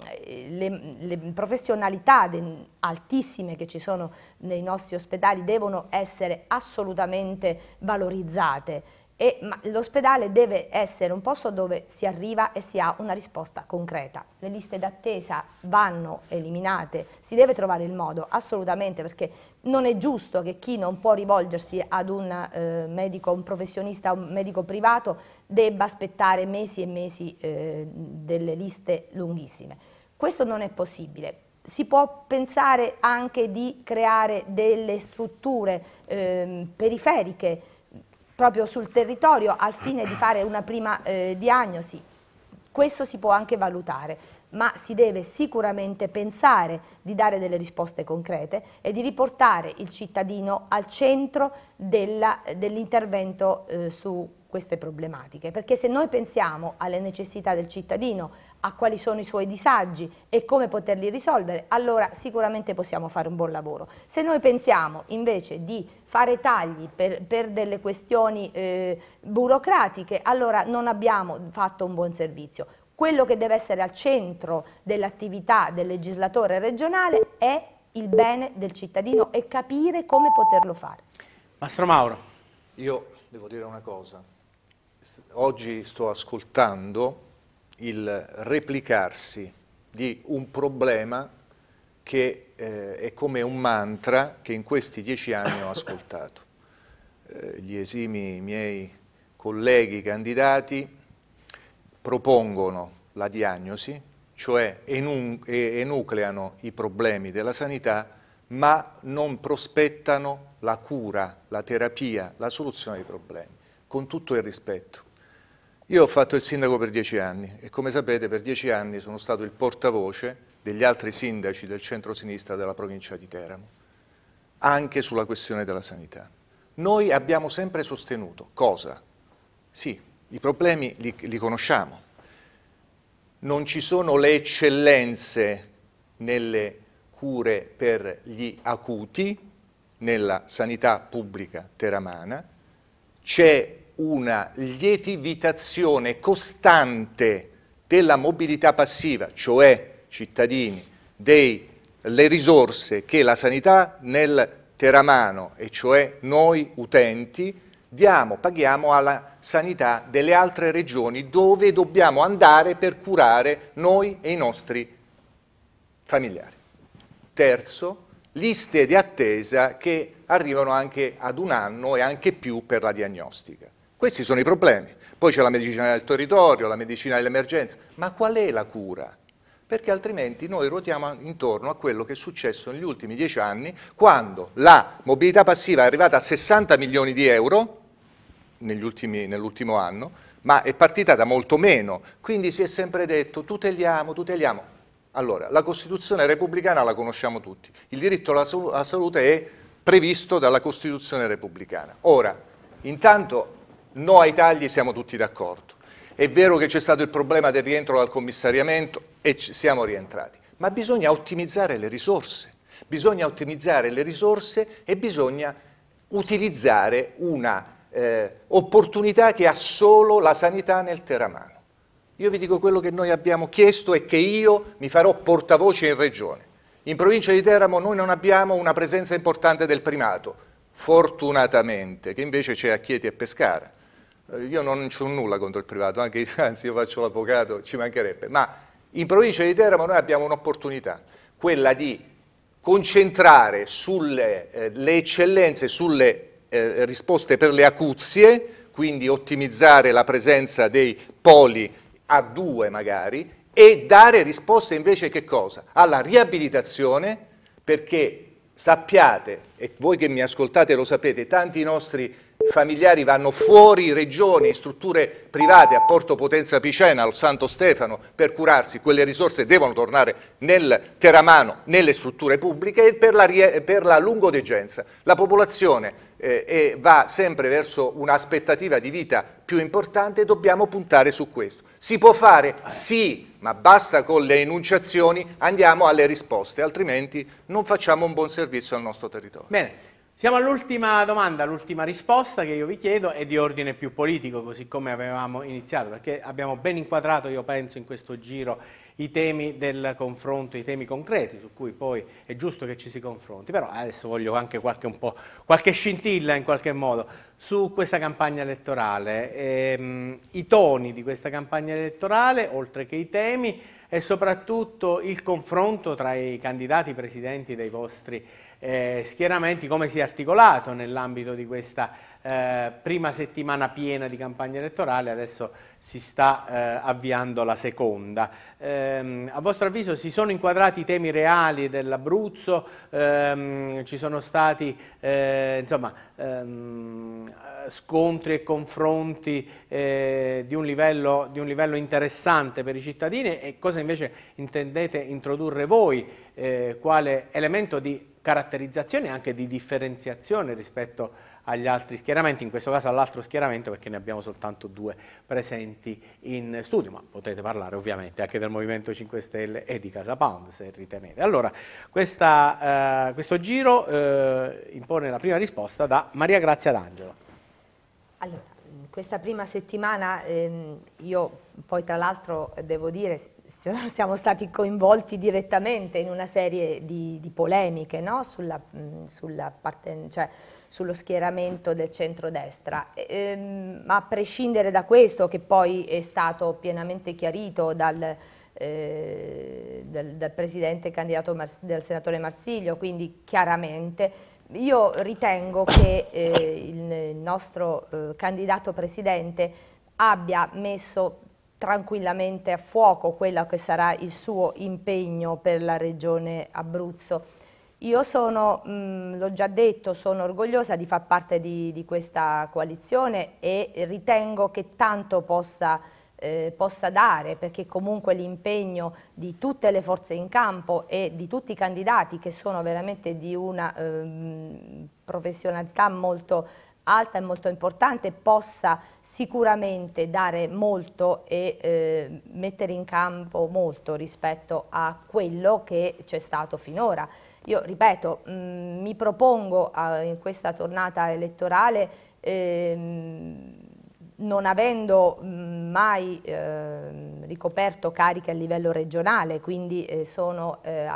le, le professionalità altissime che ci sono nei nostri ospedali devono essere assolutamente valorizzate e, l'ospedale deve essere un posto dove si arriva e si ha una risposta concreta. Le liste d'attesa vanno eliminate, si deve trovare il modo assolutamente perché non è giusto che chi non può rivolgersi ad un eh, medico, un professionista, un medico privato debba aspettare mesi e mesi eh, delle liste lunghissime. Questo non è possibile, si può pensare anche di creare delle strutture eh, periferiche proprio sul territorio al fine di fare una prima eh, diagnosi. Questo si può anche valutare, ma si deve sicuramente pensare di dare delle risposte concrete e di riportare il cittadino al centro dell'intervento dell eh, su queste problematiche, perché se noi pensiamo alle necessità del cittadino, a quali sono i suoi disagi e come poterli risolvere, allora sicuramente possiamo fare un buon lavoro. Se noi pensiamo invece di fare tagli per, per delle questioni eh, burocratiche, allora non abbiamo fatto un buon servizio. Quello che deve essere al centro dell'attività del legislatore regionale è il bene del cittadino e capire come poterlo fare. Mastro Mauro. Io devo dire una cosa. Oggi sto ascoltando il replicarsi di un problema che eh, è come un mantra che in questi dieci anni ho ascoltato. Eh, gli esimi miei colleghi candidati propongono la diagnosi, cioè enucleano i problemi della sanità, ma non prospettano la cura, la terapia, la soluzione dei problemi, con tutto il rispetto. Io ho fatto il sindaco per dieci anni e come sapete per dieci anni sono stato il portavoce degli altri sindaci del centro-sinistra della provincia di Teramo, anche sulla questione della sanità. Noi abbiamo sempre sostenuto cosa? Sì, i problemi li, li conosciamo, non ci sono le eccellenze nelle cure per gli acuti nella sanità pubblica teramana, c'è una lietivitazione costante della mobilità passiva, cioè cittadini, delle risorse che la sanità nel teramano, e cioè noi utenti, diamo, paghiamo alla sanità delle altre regioni dove dobbiamo andare per curare noi e i nostri familiari. Terzo, liste di attesa che arrivano anche ad un anno e anche più per la diagnostica. Questi sono i problemi. Poi c'è la medicina del territorio, la medicina dell'emergenza, ma qual è la cura? Perché altrimenti noi ruotiamo intorno a quello che è successo negli ultimi dieci anni, quando la mobilità passiva è arrivata a 60 milioni di euro nell'ultimo anno, ma è partita da molto meno, quindi si è sempre detto tuteliamo, tuteliamo. Allora, la Costituzione repubblicana la conosciamo tutti, il diritto alla, salute è previsto dalla Costituzione repubblicana. Ora, intanto No ai tagli siamo tutti d'accordo. È vero che c'è stato il problema del rientro dal commissariamento e ci siamo rientrati, ma bisogna ottimizzare le risorse. Bisogna ottimizzare le risorse e bisogna utilizzare una eh, opportunità che ha solo la sanità nel Teramano. Io vi dico quello che noi abbiamo chiesto e che io mi farò portavoce in regione. In provincia di Teramo noi non abbiamo una presenza importante del primato, fortunatamente, che invece c'è a Chieti e Pescara. Eh, io non ho nulla contro il privato, anche, anzi io faccio l'avvocato, ci mancherebbe, ma in provincia di Teramo noi abbiamo un'opportunità, quella di concentrare sulle eh, le eccellenze, sulle eh, risposte per le acuzie, quindi ottimizzare la presenza dei poli a due magari, e dare risposte invece che cosa? Alla riabilitazione, perché sappiate, e voi che mi ascoltate lo sapete, tanti nostri familiari vanno fuori regioni, strutture private a Porto Potenza Picena, al Santo Stefano per curarsi, quelle risorse devono tornare nel Teramano, nelle strutture pubbliche e per la, per la lungodegenza. La popolazione eh, va sempre verso un'aspettativa di vita più importante e dobbiamo puntare su questo. Si può fare? Sì, ma basta con le enunciazioni, andiamo alle risposte, altrimenti non facciamo un buon servizio al nostro territorio. Bene. Siamo all'ultima domanda, l'ultima risposta che io vi chiedo è di ordine più politico, così come avevamo iniziato, perché abbiamo ben inquadrato, io penso, in questo giro i temi del confronto, i temi concreti su cui poi è giusto che ci si confronti, però adesso voglio anche qualche, qualche scintilla in qualche modo su questa campagna elettorale, ehm, i toni di questa campagna elettorale, oltre che i temi, e soprattutto il confronto tra i candidati presidenti dei vostri eh, schieramenti, come si è articolato nell'ambito di questa eh, prima settimana piena di campagna elettorale, adesso si sta eh, avviando la seconda. Ehm, a vostro avviso si sono inquadrati i temi reali dell'Abruzzo, ehm, ci sono stati eh, insomma, ehm, scontri e confronti eh, di un, livello, di, un livello, interessante per i cittadini e cosa invece intendete introdurre voi, eh, quale elemento di caratterizzazione e anche di differenziazione rispetto agli altri schieramenti, in questo caso all'altro schieramento perché ne abbiamo soltanto due presenti in studio, ma potete parlare ovviamente anche del Movimento 5 Stelle e di Casa Pound se ritenete. Allora, questa, eh, questo giro eh, impone la prima risposta da Maria Grazia D'Angelo. Allora, questa prima settimana ehm, io poi tra l'altro devo dire siamo stati coinvolti direttamente in una serie di, di polemiche no? sulla, mm, sulla parte, cioè, sullo schieramento del centrodestra, ehm, ma a prescindere da questo che poi è stato pienamente chiarito dal, eh, del, del, presidente candidato Mars, del senatore Marsiglio, quindi chiaramente io ritengo che eh, il nostro eh, candidato presidente abbia messo tranquillamente a fuoco quello che sarà il suo impegno per la regione Abruzzo. Io sono, mm, l'ho già detto, sono orgogliosa di far parte di, di questa coalizione e ritengo che tanto possa eh, possa dare, perché comunque l'impegno di tutte le forze in campo e di tutti i candidati che sono veramente di una ehm, professionalità molto alta e molto importante possa sicuramente dare molto e eh, mettere in campo molto rispetto a quello che c'è stato finora. Io ripeto, mh, mm, mi propongo a, eh, in questa tornata elettorale ehm, non avendo mai eh, ricoperto cariche a livello regionale, quindi eh, sono, eh,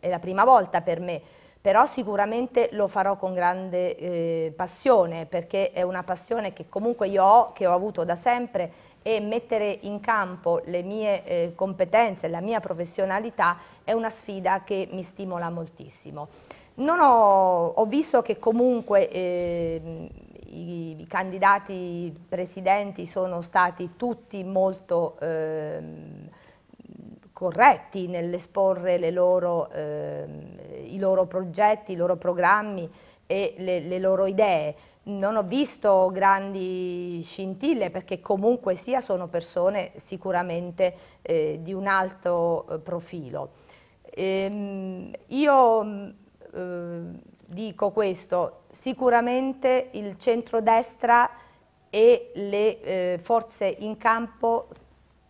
è la prima volta per me, però sicuramente lo farò con grande eh, passione, perché è una passione che comunque io ho, che ho avuto da sempre, e mettere in campo le mie eh, competenze, la mia professionalità è una sfida che mi stimola moltissimo. Ho, ho, visto che comunque ehm, i, i, candidati presidenti sono stati tutti molto eh, corretti nell'esporre eh, i loro progetti, i loro programmi e le, le loro idee. Non ho visto grandi scintille perché comunque sia sono persone sicuramente eh, di un alto eh, profilo. Ehm, io mm, eh, dico questo, sicuramente il centrodestra e le eh, forze in campo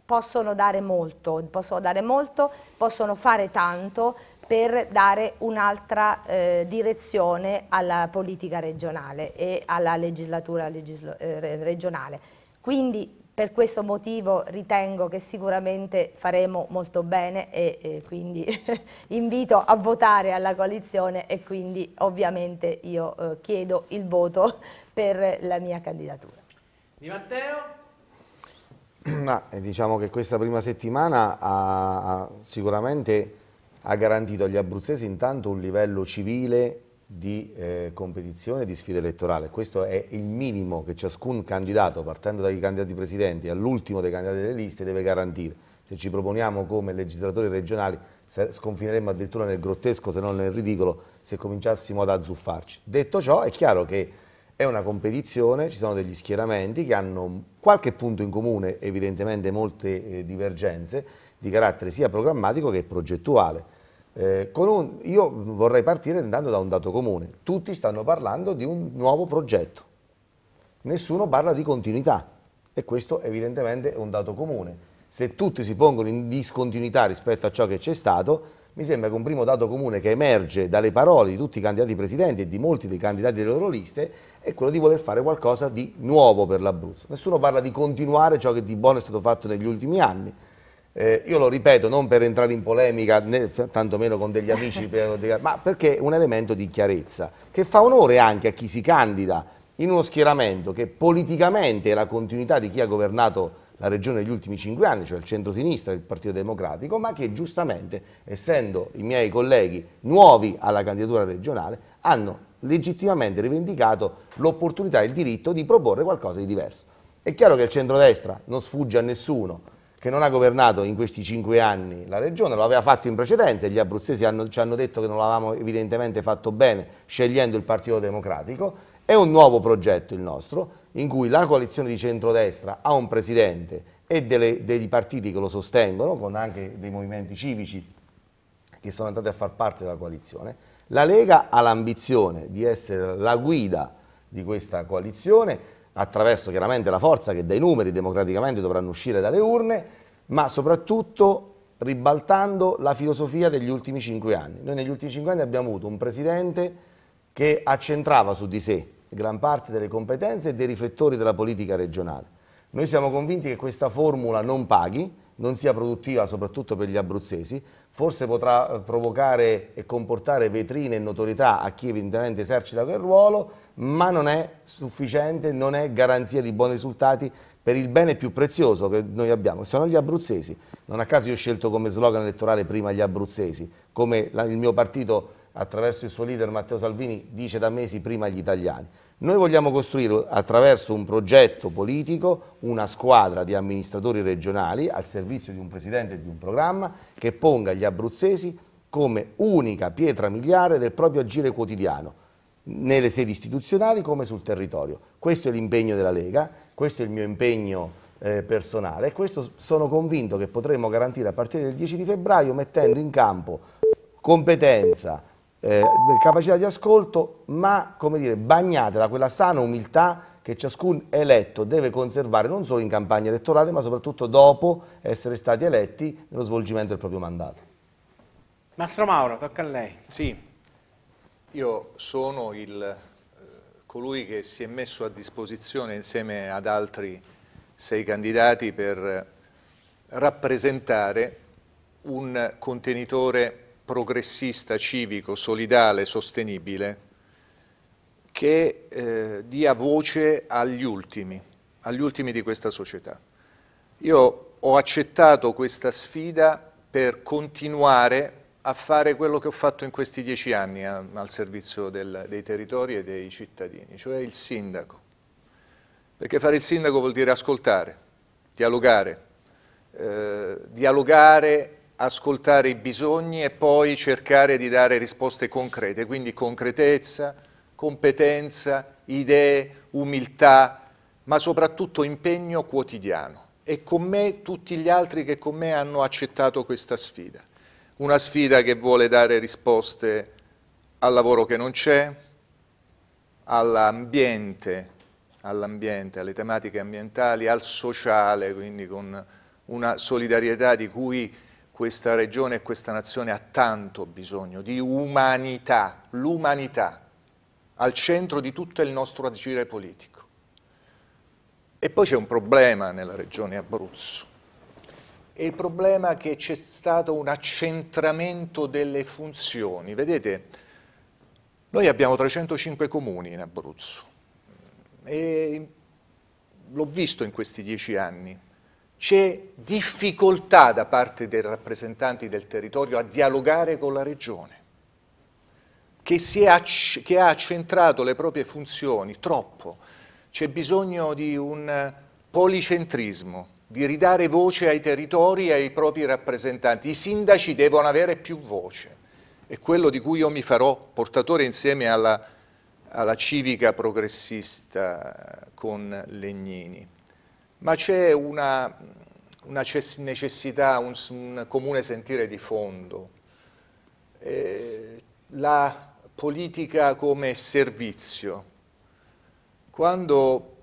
possono dare molto, possono dare molto, possono fare tanto per dare un'altra eh, direzione alla politica regionale e alla legislatura legislo, eh, regionale. Quindi per questo motivo ritengo che sicuramente faremo molto bene e, e quindi invito a votare alla coalizione e quindi ovviamente io eh, chiedo il voto per la mia candidatura. Di Matteo? No, ah, diciamo che questa prima settimana ha, ha sicuramente ha garantito agli abruzzesi intanto un livello civile di eh, competizione e di sfida elettorale. Questo è il minimo che ciascun candidato, partendo dai candidati presidenti all'ultimo dei candidati delle liste, deve garantire. Se ci proponiamo come legislatori regionali sconfineremmo addirittura nel grottesco se non nel ridicolo se cominciassimo ad azzuffarci. Detto ciò è chiaro che è una competizione, ci sono degli schieramenti che hanno qualche punto in comune, evidentemente molte eh, divergenze di carattere sia programmatico che progettuale eh, un, io vorrei partire andando da un dato comune. Tutti stanno parlando di un nuovo progetto, nessuno parla di continuità e questo evidentemente è un dato comune. Se tutti si pongono in discontinuità rispetto a ciò che c'è stato, mi sembra che un primo dato comune che emerge dalle parole di tutti i candidati presidenti e di molti dei candidati delle loro liste è quello di voler fare qualcosa di nuovo per l'Abruzzo. Nessuno parla di continuare ciò che di buono è stato fatto negli ultimi anni, eh, io lo ripeto, non per entrare in polemica, né, tantomeno con degli amici, ma perché è un elemento di chiarezza che fa onore anche a chi si candida in uno schieramento che politicamente è la continuità di chi ha governato la regione negli ultimi cinque anni, cioè il centro-sinistra il Partito Democratico, ma che giustamente, essendo i miei colleghi nuovi alla candidatura regionale, hanno legittimamente rivendicato l'opportunità e il diritto di proporre qualcosa di diverso. È chiaro che il centrodestra non sfugge a nessuno che non ha governato in questi cinque anni la regione, lo aveva fatto in precedenza e gli abruzzesi hanno, ci hanno detto che non l'avevamo evidentemente fatto bene scegliendo il Partito Democratico, è un nuovo progetto il nostro in cui la coalizione di centrodestra ha un presidente e delle, dei partiti che lo sostengono, con anche dei movimenti civici che sono andati a far parte della coalizione. La Lega ha l'ambizione di essere la guida di questa coalizione, attraverso chiaramente la forza che dai numeri democraticamente dovranno uscire dalle urne, ma soprattutto ribaltando la filosofia degli ultimi cinque anni. Noi negli ultimi cinque anni abbiamo avuto un presidente che accentrava su di sé gran parte delle competenze e dei riflettori della politica regionale. Noi siamo convinti che questa formula non paghi, non sia produttiva soprattutto per gli abruzzesi, forse potrà eh, provocare e comportare vetrine e notorietà a chi evidentemente esercita quel ruolo, ma non è sufficiente, non è garanzia di buoni risultati per il bene più prezioso che noi abbiamo, che sono gli abruzzesi. Non a caso io ho scelto come slogan elettorale prima gli abruzzesi, come il mio partito attraverso il suo leader Matteo Salvini dice da mesi prima gli italiani. Noi vogliamo costruire attraverso un progetto politico una squadra di amministratori regionali al servizio di un presidente e di un programma che ponga gli abruzzesi come unica pietra miliare del proprio agire quotidiano, nelle sedi istituzionali come sul territorio. Questo è l'impegno della Lega, questo è il mio impegno eh, personale e questo sono convinto che potremo garantire a partire dal 10 di febbraio mettendo in campo competenza, eh, capacità di ascolto, ma come dire, bagnate da quella sana umiltà che ciascun eletto deve conservare non solo in campagna elettorale, ma soprattutto dopo essere stati eletti nello svolgimento del proprio mandato. Mastro Mauro, tocca a lei. Sì, io sono il, eh, colui che si è messo a disposizione insieme ad altri sei candidati per eh, rappresentare un contenitore progressista, civico, solidale, sostenibile, che eh, dia voce agli ultimi, agli ultimi di questa società. Io ho accettato questa sfida per continuare a fare quello che ho fatto in questi dieci anni a, eh, al servizio del, dei territori e dei cittadini, cioè il sindaco. Perché fare il sindaco vuol dire ascoltare, dialogare, eh, dialogare ascoltare i bisogni e poi cercare di dare risposte concrete, quindi concretezza, competenza, idee, umiltà, ma soprattutto impegno quotidiano. E con me tutti gli altri che con me hanno accettato questa sfida. Una sfida che vuole dare risposte al lavoro che non c'è, all'ambiente, all alle tematiche ambientali, al sociale, quindi con una solidarietà di cui questa regione e questa nazione ha tanto bisogno di umanità, l'umanità al centro di tutto il nostro agire politico. E poi c'è un problema nella regione Abruzzo. E il problema è che c'è stato un accentramento delle funzioni. Vedete, noi abbiamo 305 comuni in Abruzzo e l'ho visto in questi dieci anni c'è difficoltà da parte dei rappresentanti del territorio a dialogare con la regione, che, è, che ha accentrato le proprie funzioni troppo. C'è bisogno di un policentrismo, di ridare voce ai territori e ai propri rappresentanti. I sindaci devono avere più voce. È quello di cui io mi farò portatore insieme alla, alla civica progressista con Legnini ma c'è una, una necessità, un, un, comune sentire di fondo. Eh, la politica come servizio. Quando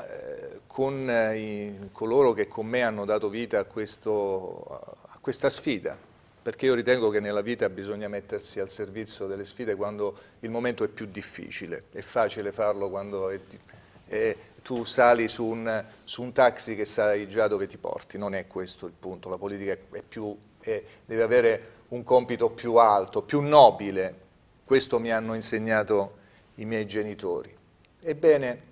eh, con eh, i, coloro che con me hanno dato vita a, questo, a questa sfida, perché io ritengo che nella vita bisogna mettersi al servizio delle sfide quando il momento è più difficile, è facile farlo quando è, è tu sali su un, su un, taxi che sai già dove ti porti, non è questo il punto, la politica è più, è, deve avere un compito più alto, più nobile, questo mi hanno insegnato i miei genitori. Ebbene,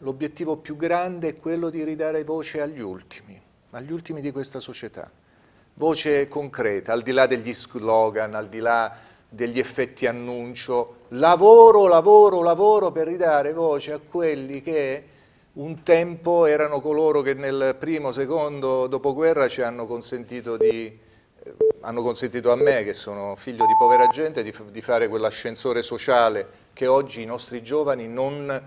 l'obiettivo più grande è quello di ridare voce agli ultimi, agli ultimi di questa società, voce concreta, al di là degli slogan, al di là degli effetti annuncio, lavoro, lavoro, lavoro per ridare voce a quelli che un tempo erano coloro che nel primo, secondo dopoguerra ci hanno consentito, di, eh, hanno consentito a me, che sono figlio di povera gente, di, di fare quell'ascensore sociale che oggi i nostri giovani non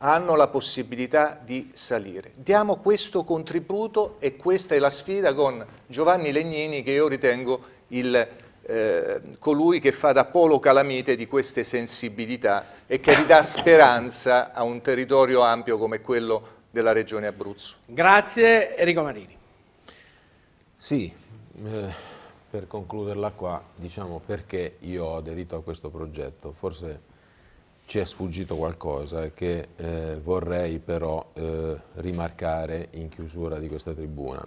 hanno la possibilità di salire. Diamo questo contributo e questa è la sfida con Giovanni Legnini che io ritengo il eh, colui che fa da polo calamite di queste sensibilità e che ridà speranza a un territorio ampio come quello della regione Abruzzo. Grazie Enrico Marini. Sì, eh, per concluderla qua, diciamo perché io ho aderito a questo progetto, forse ci è sfuggito qualcosa che eh, vorrei però eh, rimarcare in chiusura di questa tribuna.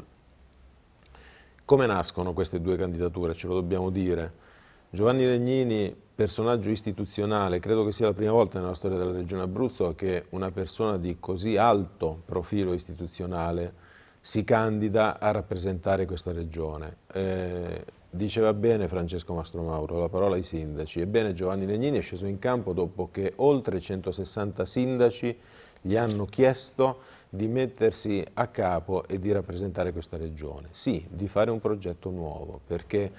Come nascono queste due candidature? Ce lo dobbiamo dire. Giovanni Legnini, personaggio istituzionale, credo che sia la prima volta nella storia della Regione Abruzzo che una persona di così alto profilo istituzionale si candida a rappresentare questa Regione. Eh, diceva bene Francesco Mastromauro, la parola ai sindaci. Ebbene Giovanni Legnini è sceso in campo dopo che oltre 160 sindaci gli hanno chiesto di mettersi a capo e di rappresentare questa regione. Sì, di fare un progetto nuovo, perché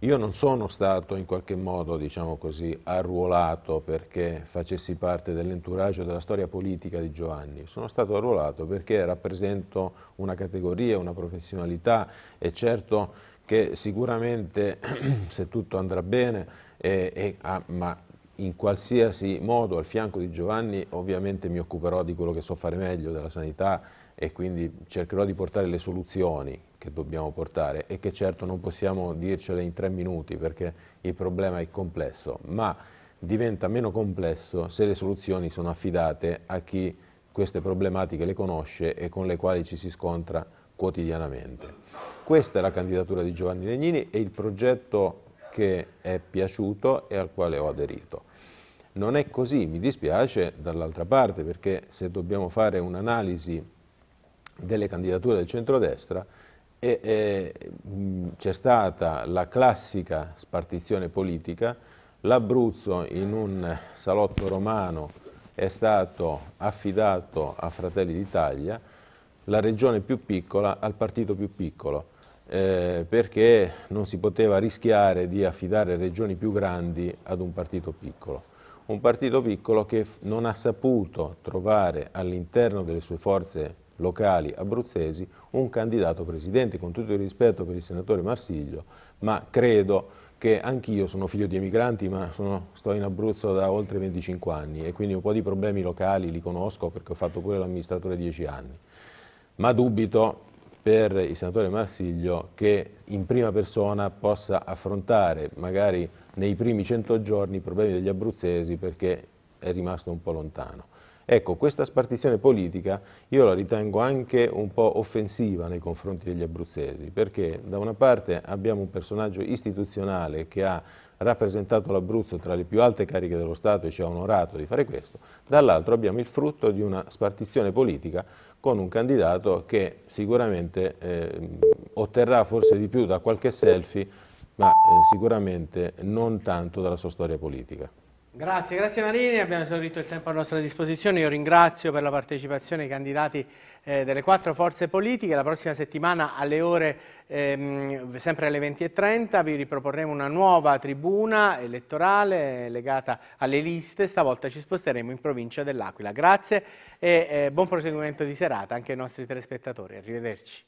io non sono stato in qualche modo, diciamo così, arruolato perché facessi parte dell'entourage della storia politica di Giovanni. Sono stato arruolato perché rappresento una categoria, una professionalità e certo che sicuramente se tutto andrà bene, eh, eh, ah, ma in qualsiasi modo al fianco di Giovanni ovviamente mi occuperò di quello che so fare meglio, della sanità e quindi cercherò di portare le soluzioni che dobbiamo portare e che certo non possiamo dircele in tre minuti perché il problema è complesso, ma diventa meno complesso se le soluzioni sono affidate a chi queste problematiche le conosce e con le quali ci si scontra quotidianamente. Questa è la candidatura di Giovanni Legnini e il progetto che è piaciuto e al quale ho aderito. Non è così, mi dispiace dall'altra parte, perché se dobbiamo fare un'analisi delle candidature del centrodestra, c'è stata la classica spartizione politica, l'Abruzzo in un salotto romano è stato affidato a Fratelli d'Italia, la regione più piccola al partito più piccolo eh, perché non si poteva rischiare di affidare regioni più grandi ad un partito piccolo. Un partito piccolo che non ha saputo trovare all'interno delle sue forze locali abruzzesi un candidato presidente, con tutto il rispetto per il senatore Marsiglio, ma credo che anch'io sono figlio di emigranti, ma sono, sto in Abruzzo da oltre 25 anni e quindi un po' di problemi locali li conosco perché ho fatto pure l'amministratore 10 anni. Ma dubito per il senatore Marsiglio che in prima persona possa affrontare magari nei primi 100 giorni i problemi degli abruzzesi perché è rimasto un po' lontano. Ecco, questa spartizione politica io la ritengo anche un po' offensiva nei confronti degli abruzzesi, perché da una parte abbiamo un personaggio istituzionale che ha rappresentato l'Abruzzo tra le più alte cariche dello Stato e ci ha onorato di fare questo, dall'altro abbiamo il frutto di una spartizione politica con un candidato che sicuramente eh, otterrà forse di più da qualche selfie, ma eh, sicuramente non tanto dalla sua storia politica. Grazie, grazie Marini, abbiamo esaurito il tempo a nostra disposizione, io ringrazio per la partecipazione i candidati eh, delle quattro forze politiche. La prossima settimana alle ore, ehm, sempre alle 20.30, vi riproporremo una nuova tribuna elettorale legata alle liste. Stavolta ci sposteremo in provincia dell'Aquila. Grazie e eh, buon proseguimento di serata anche ai nostri telespettatori. Arrivederci.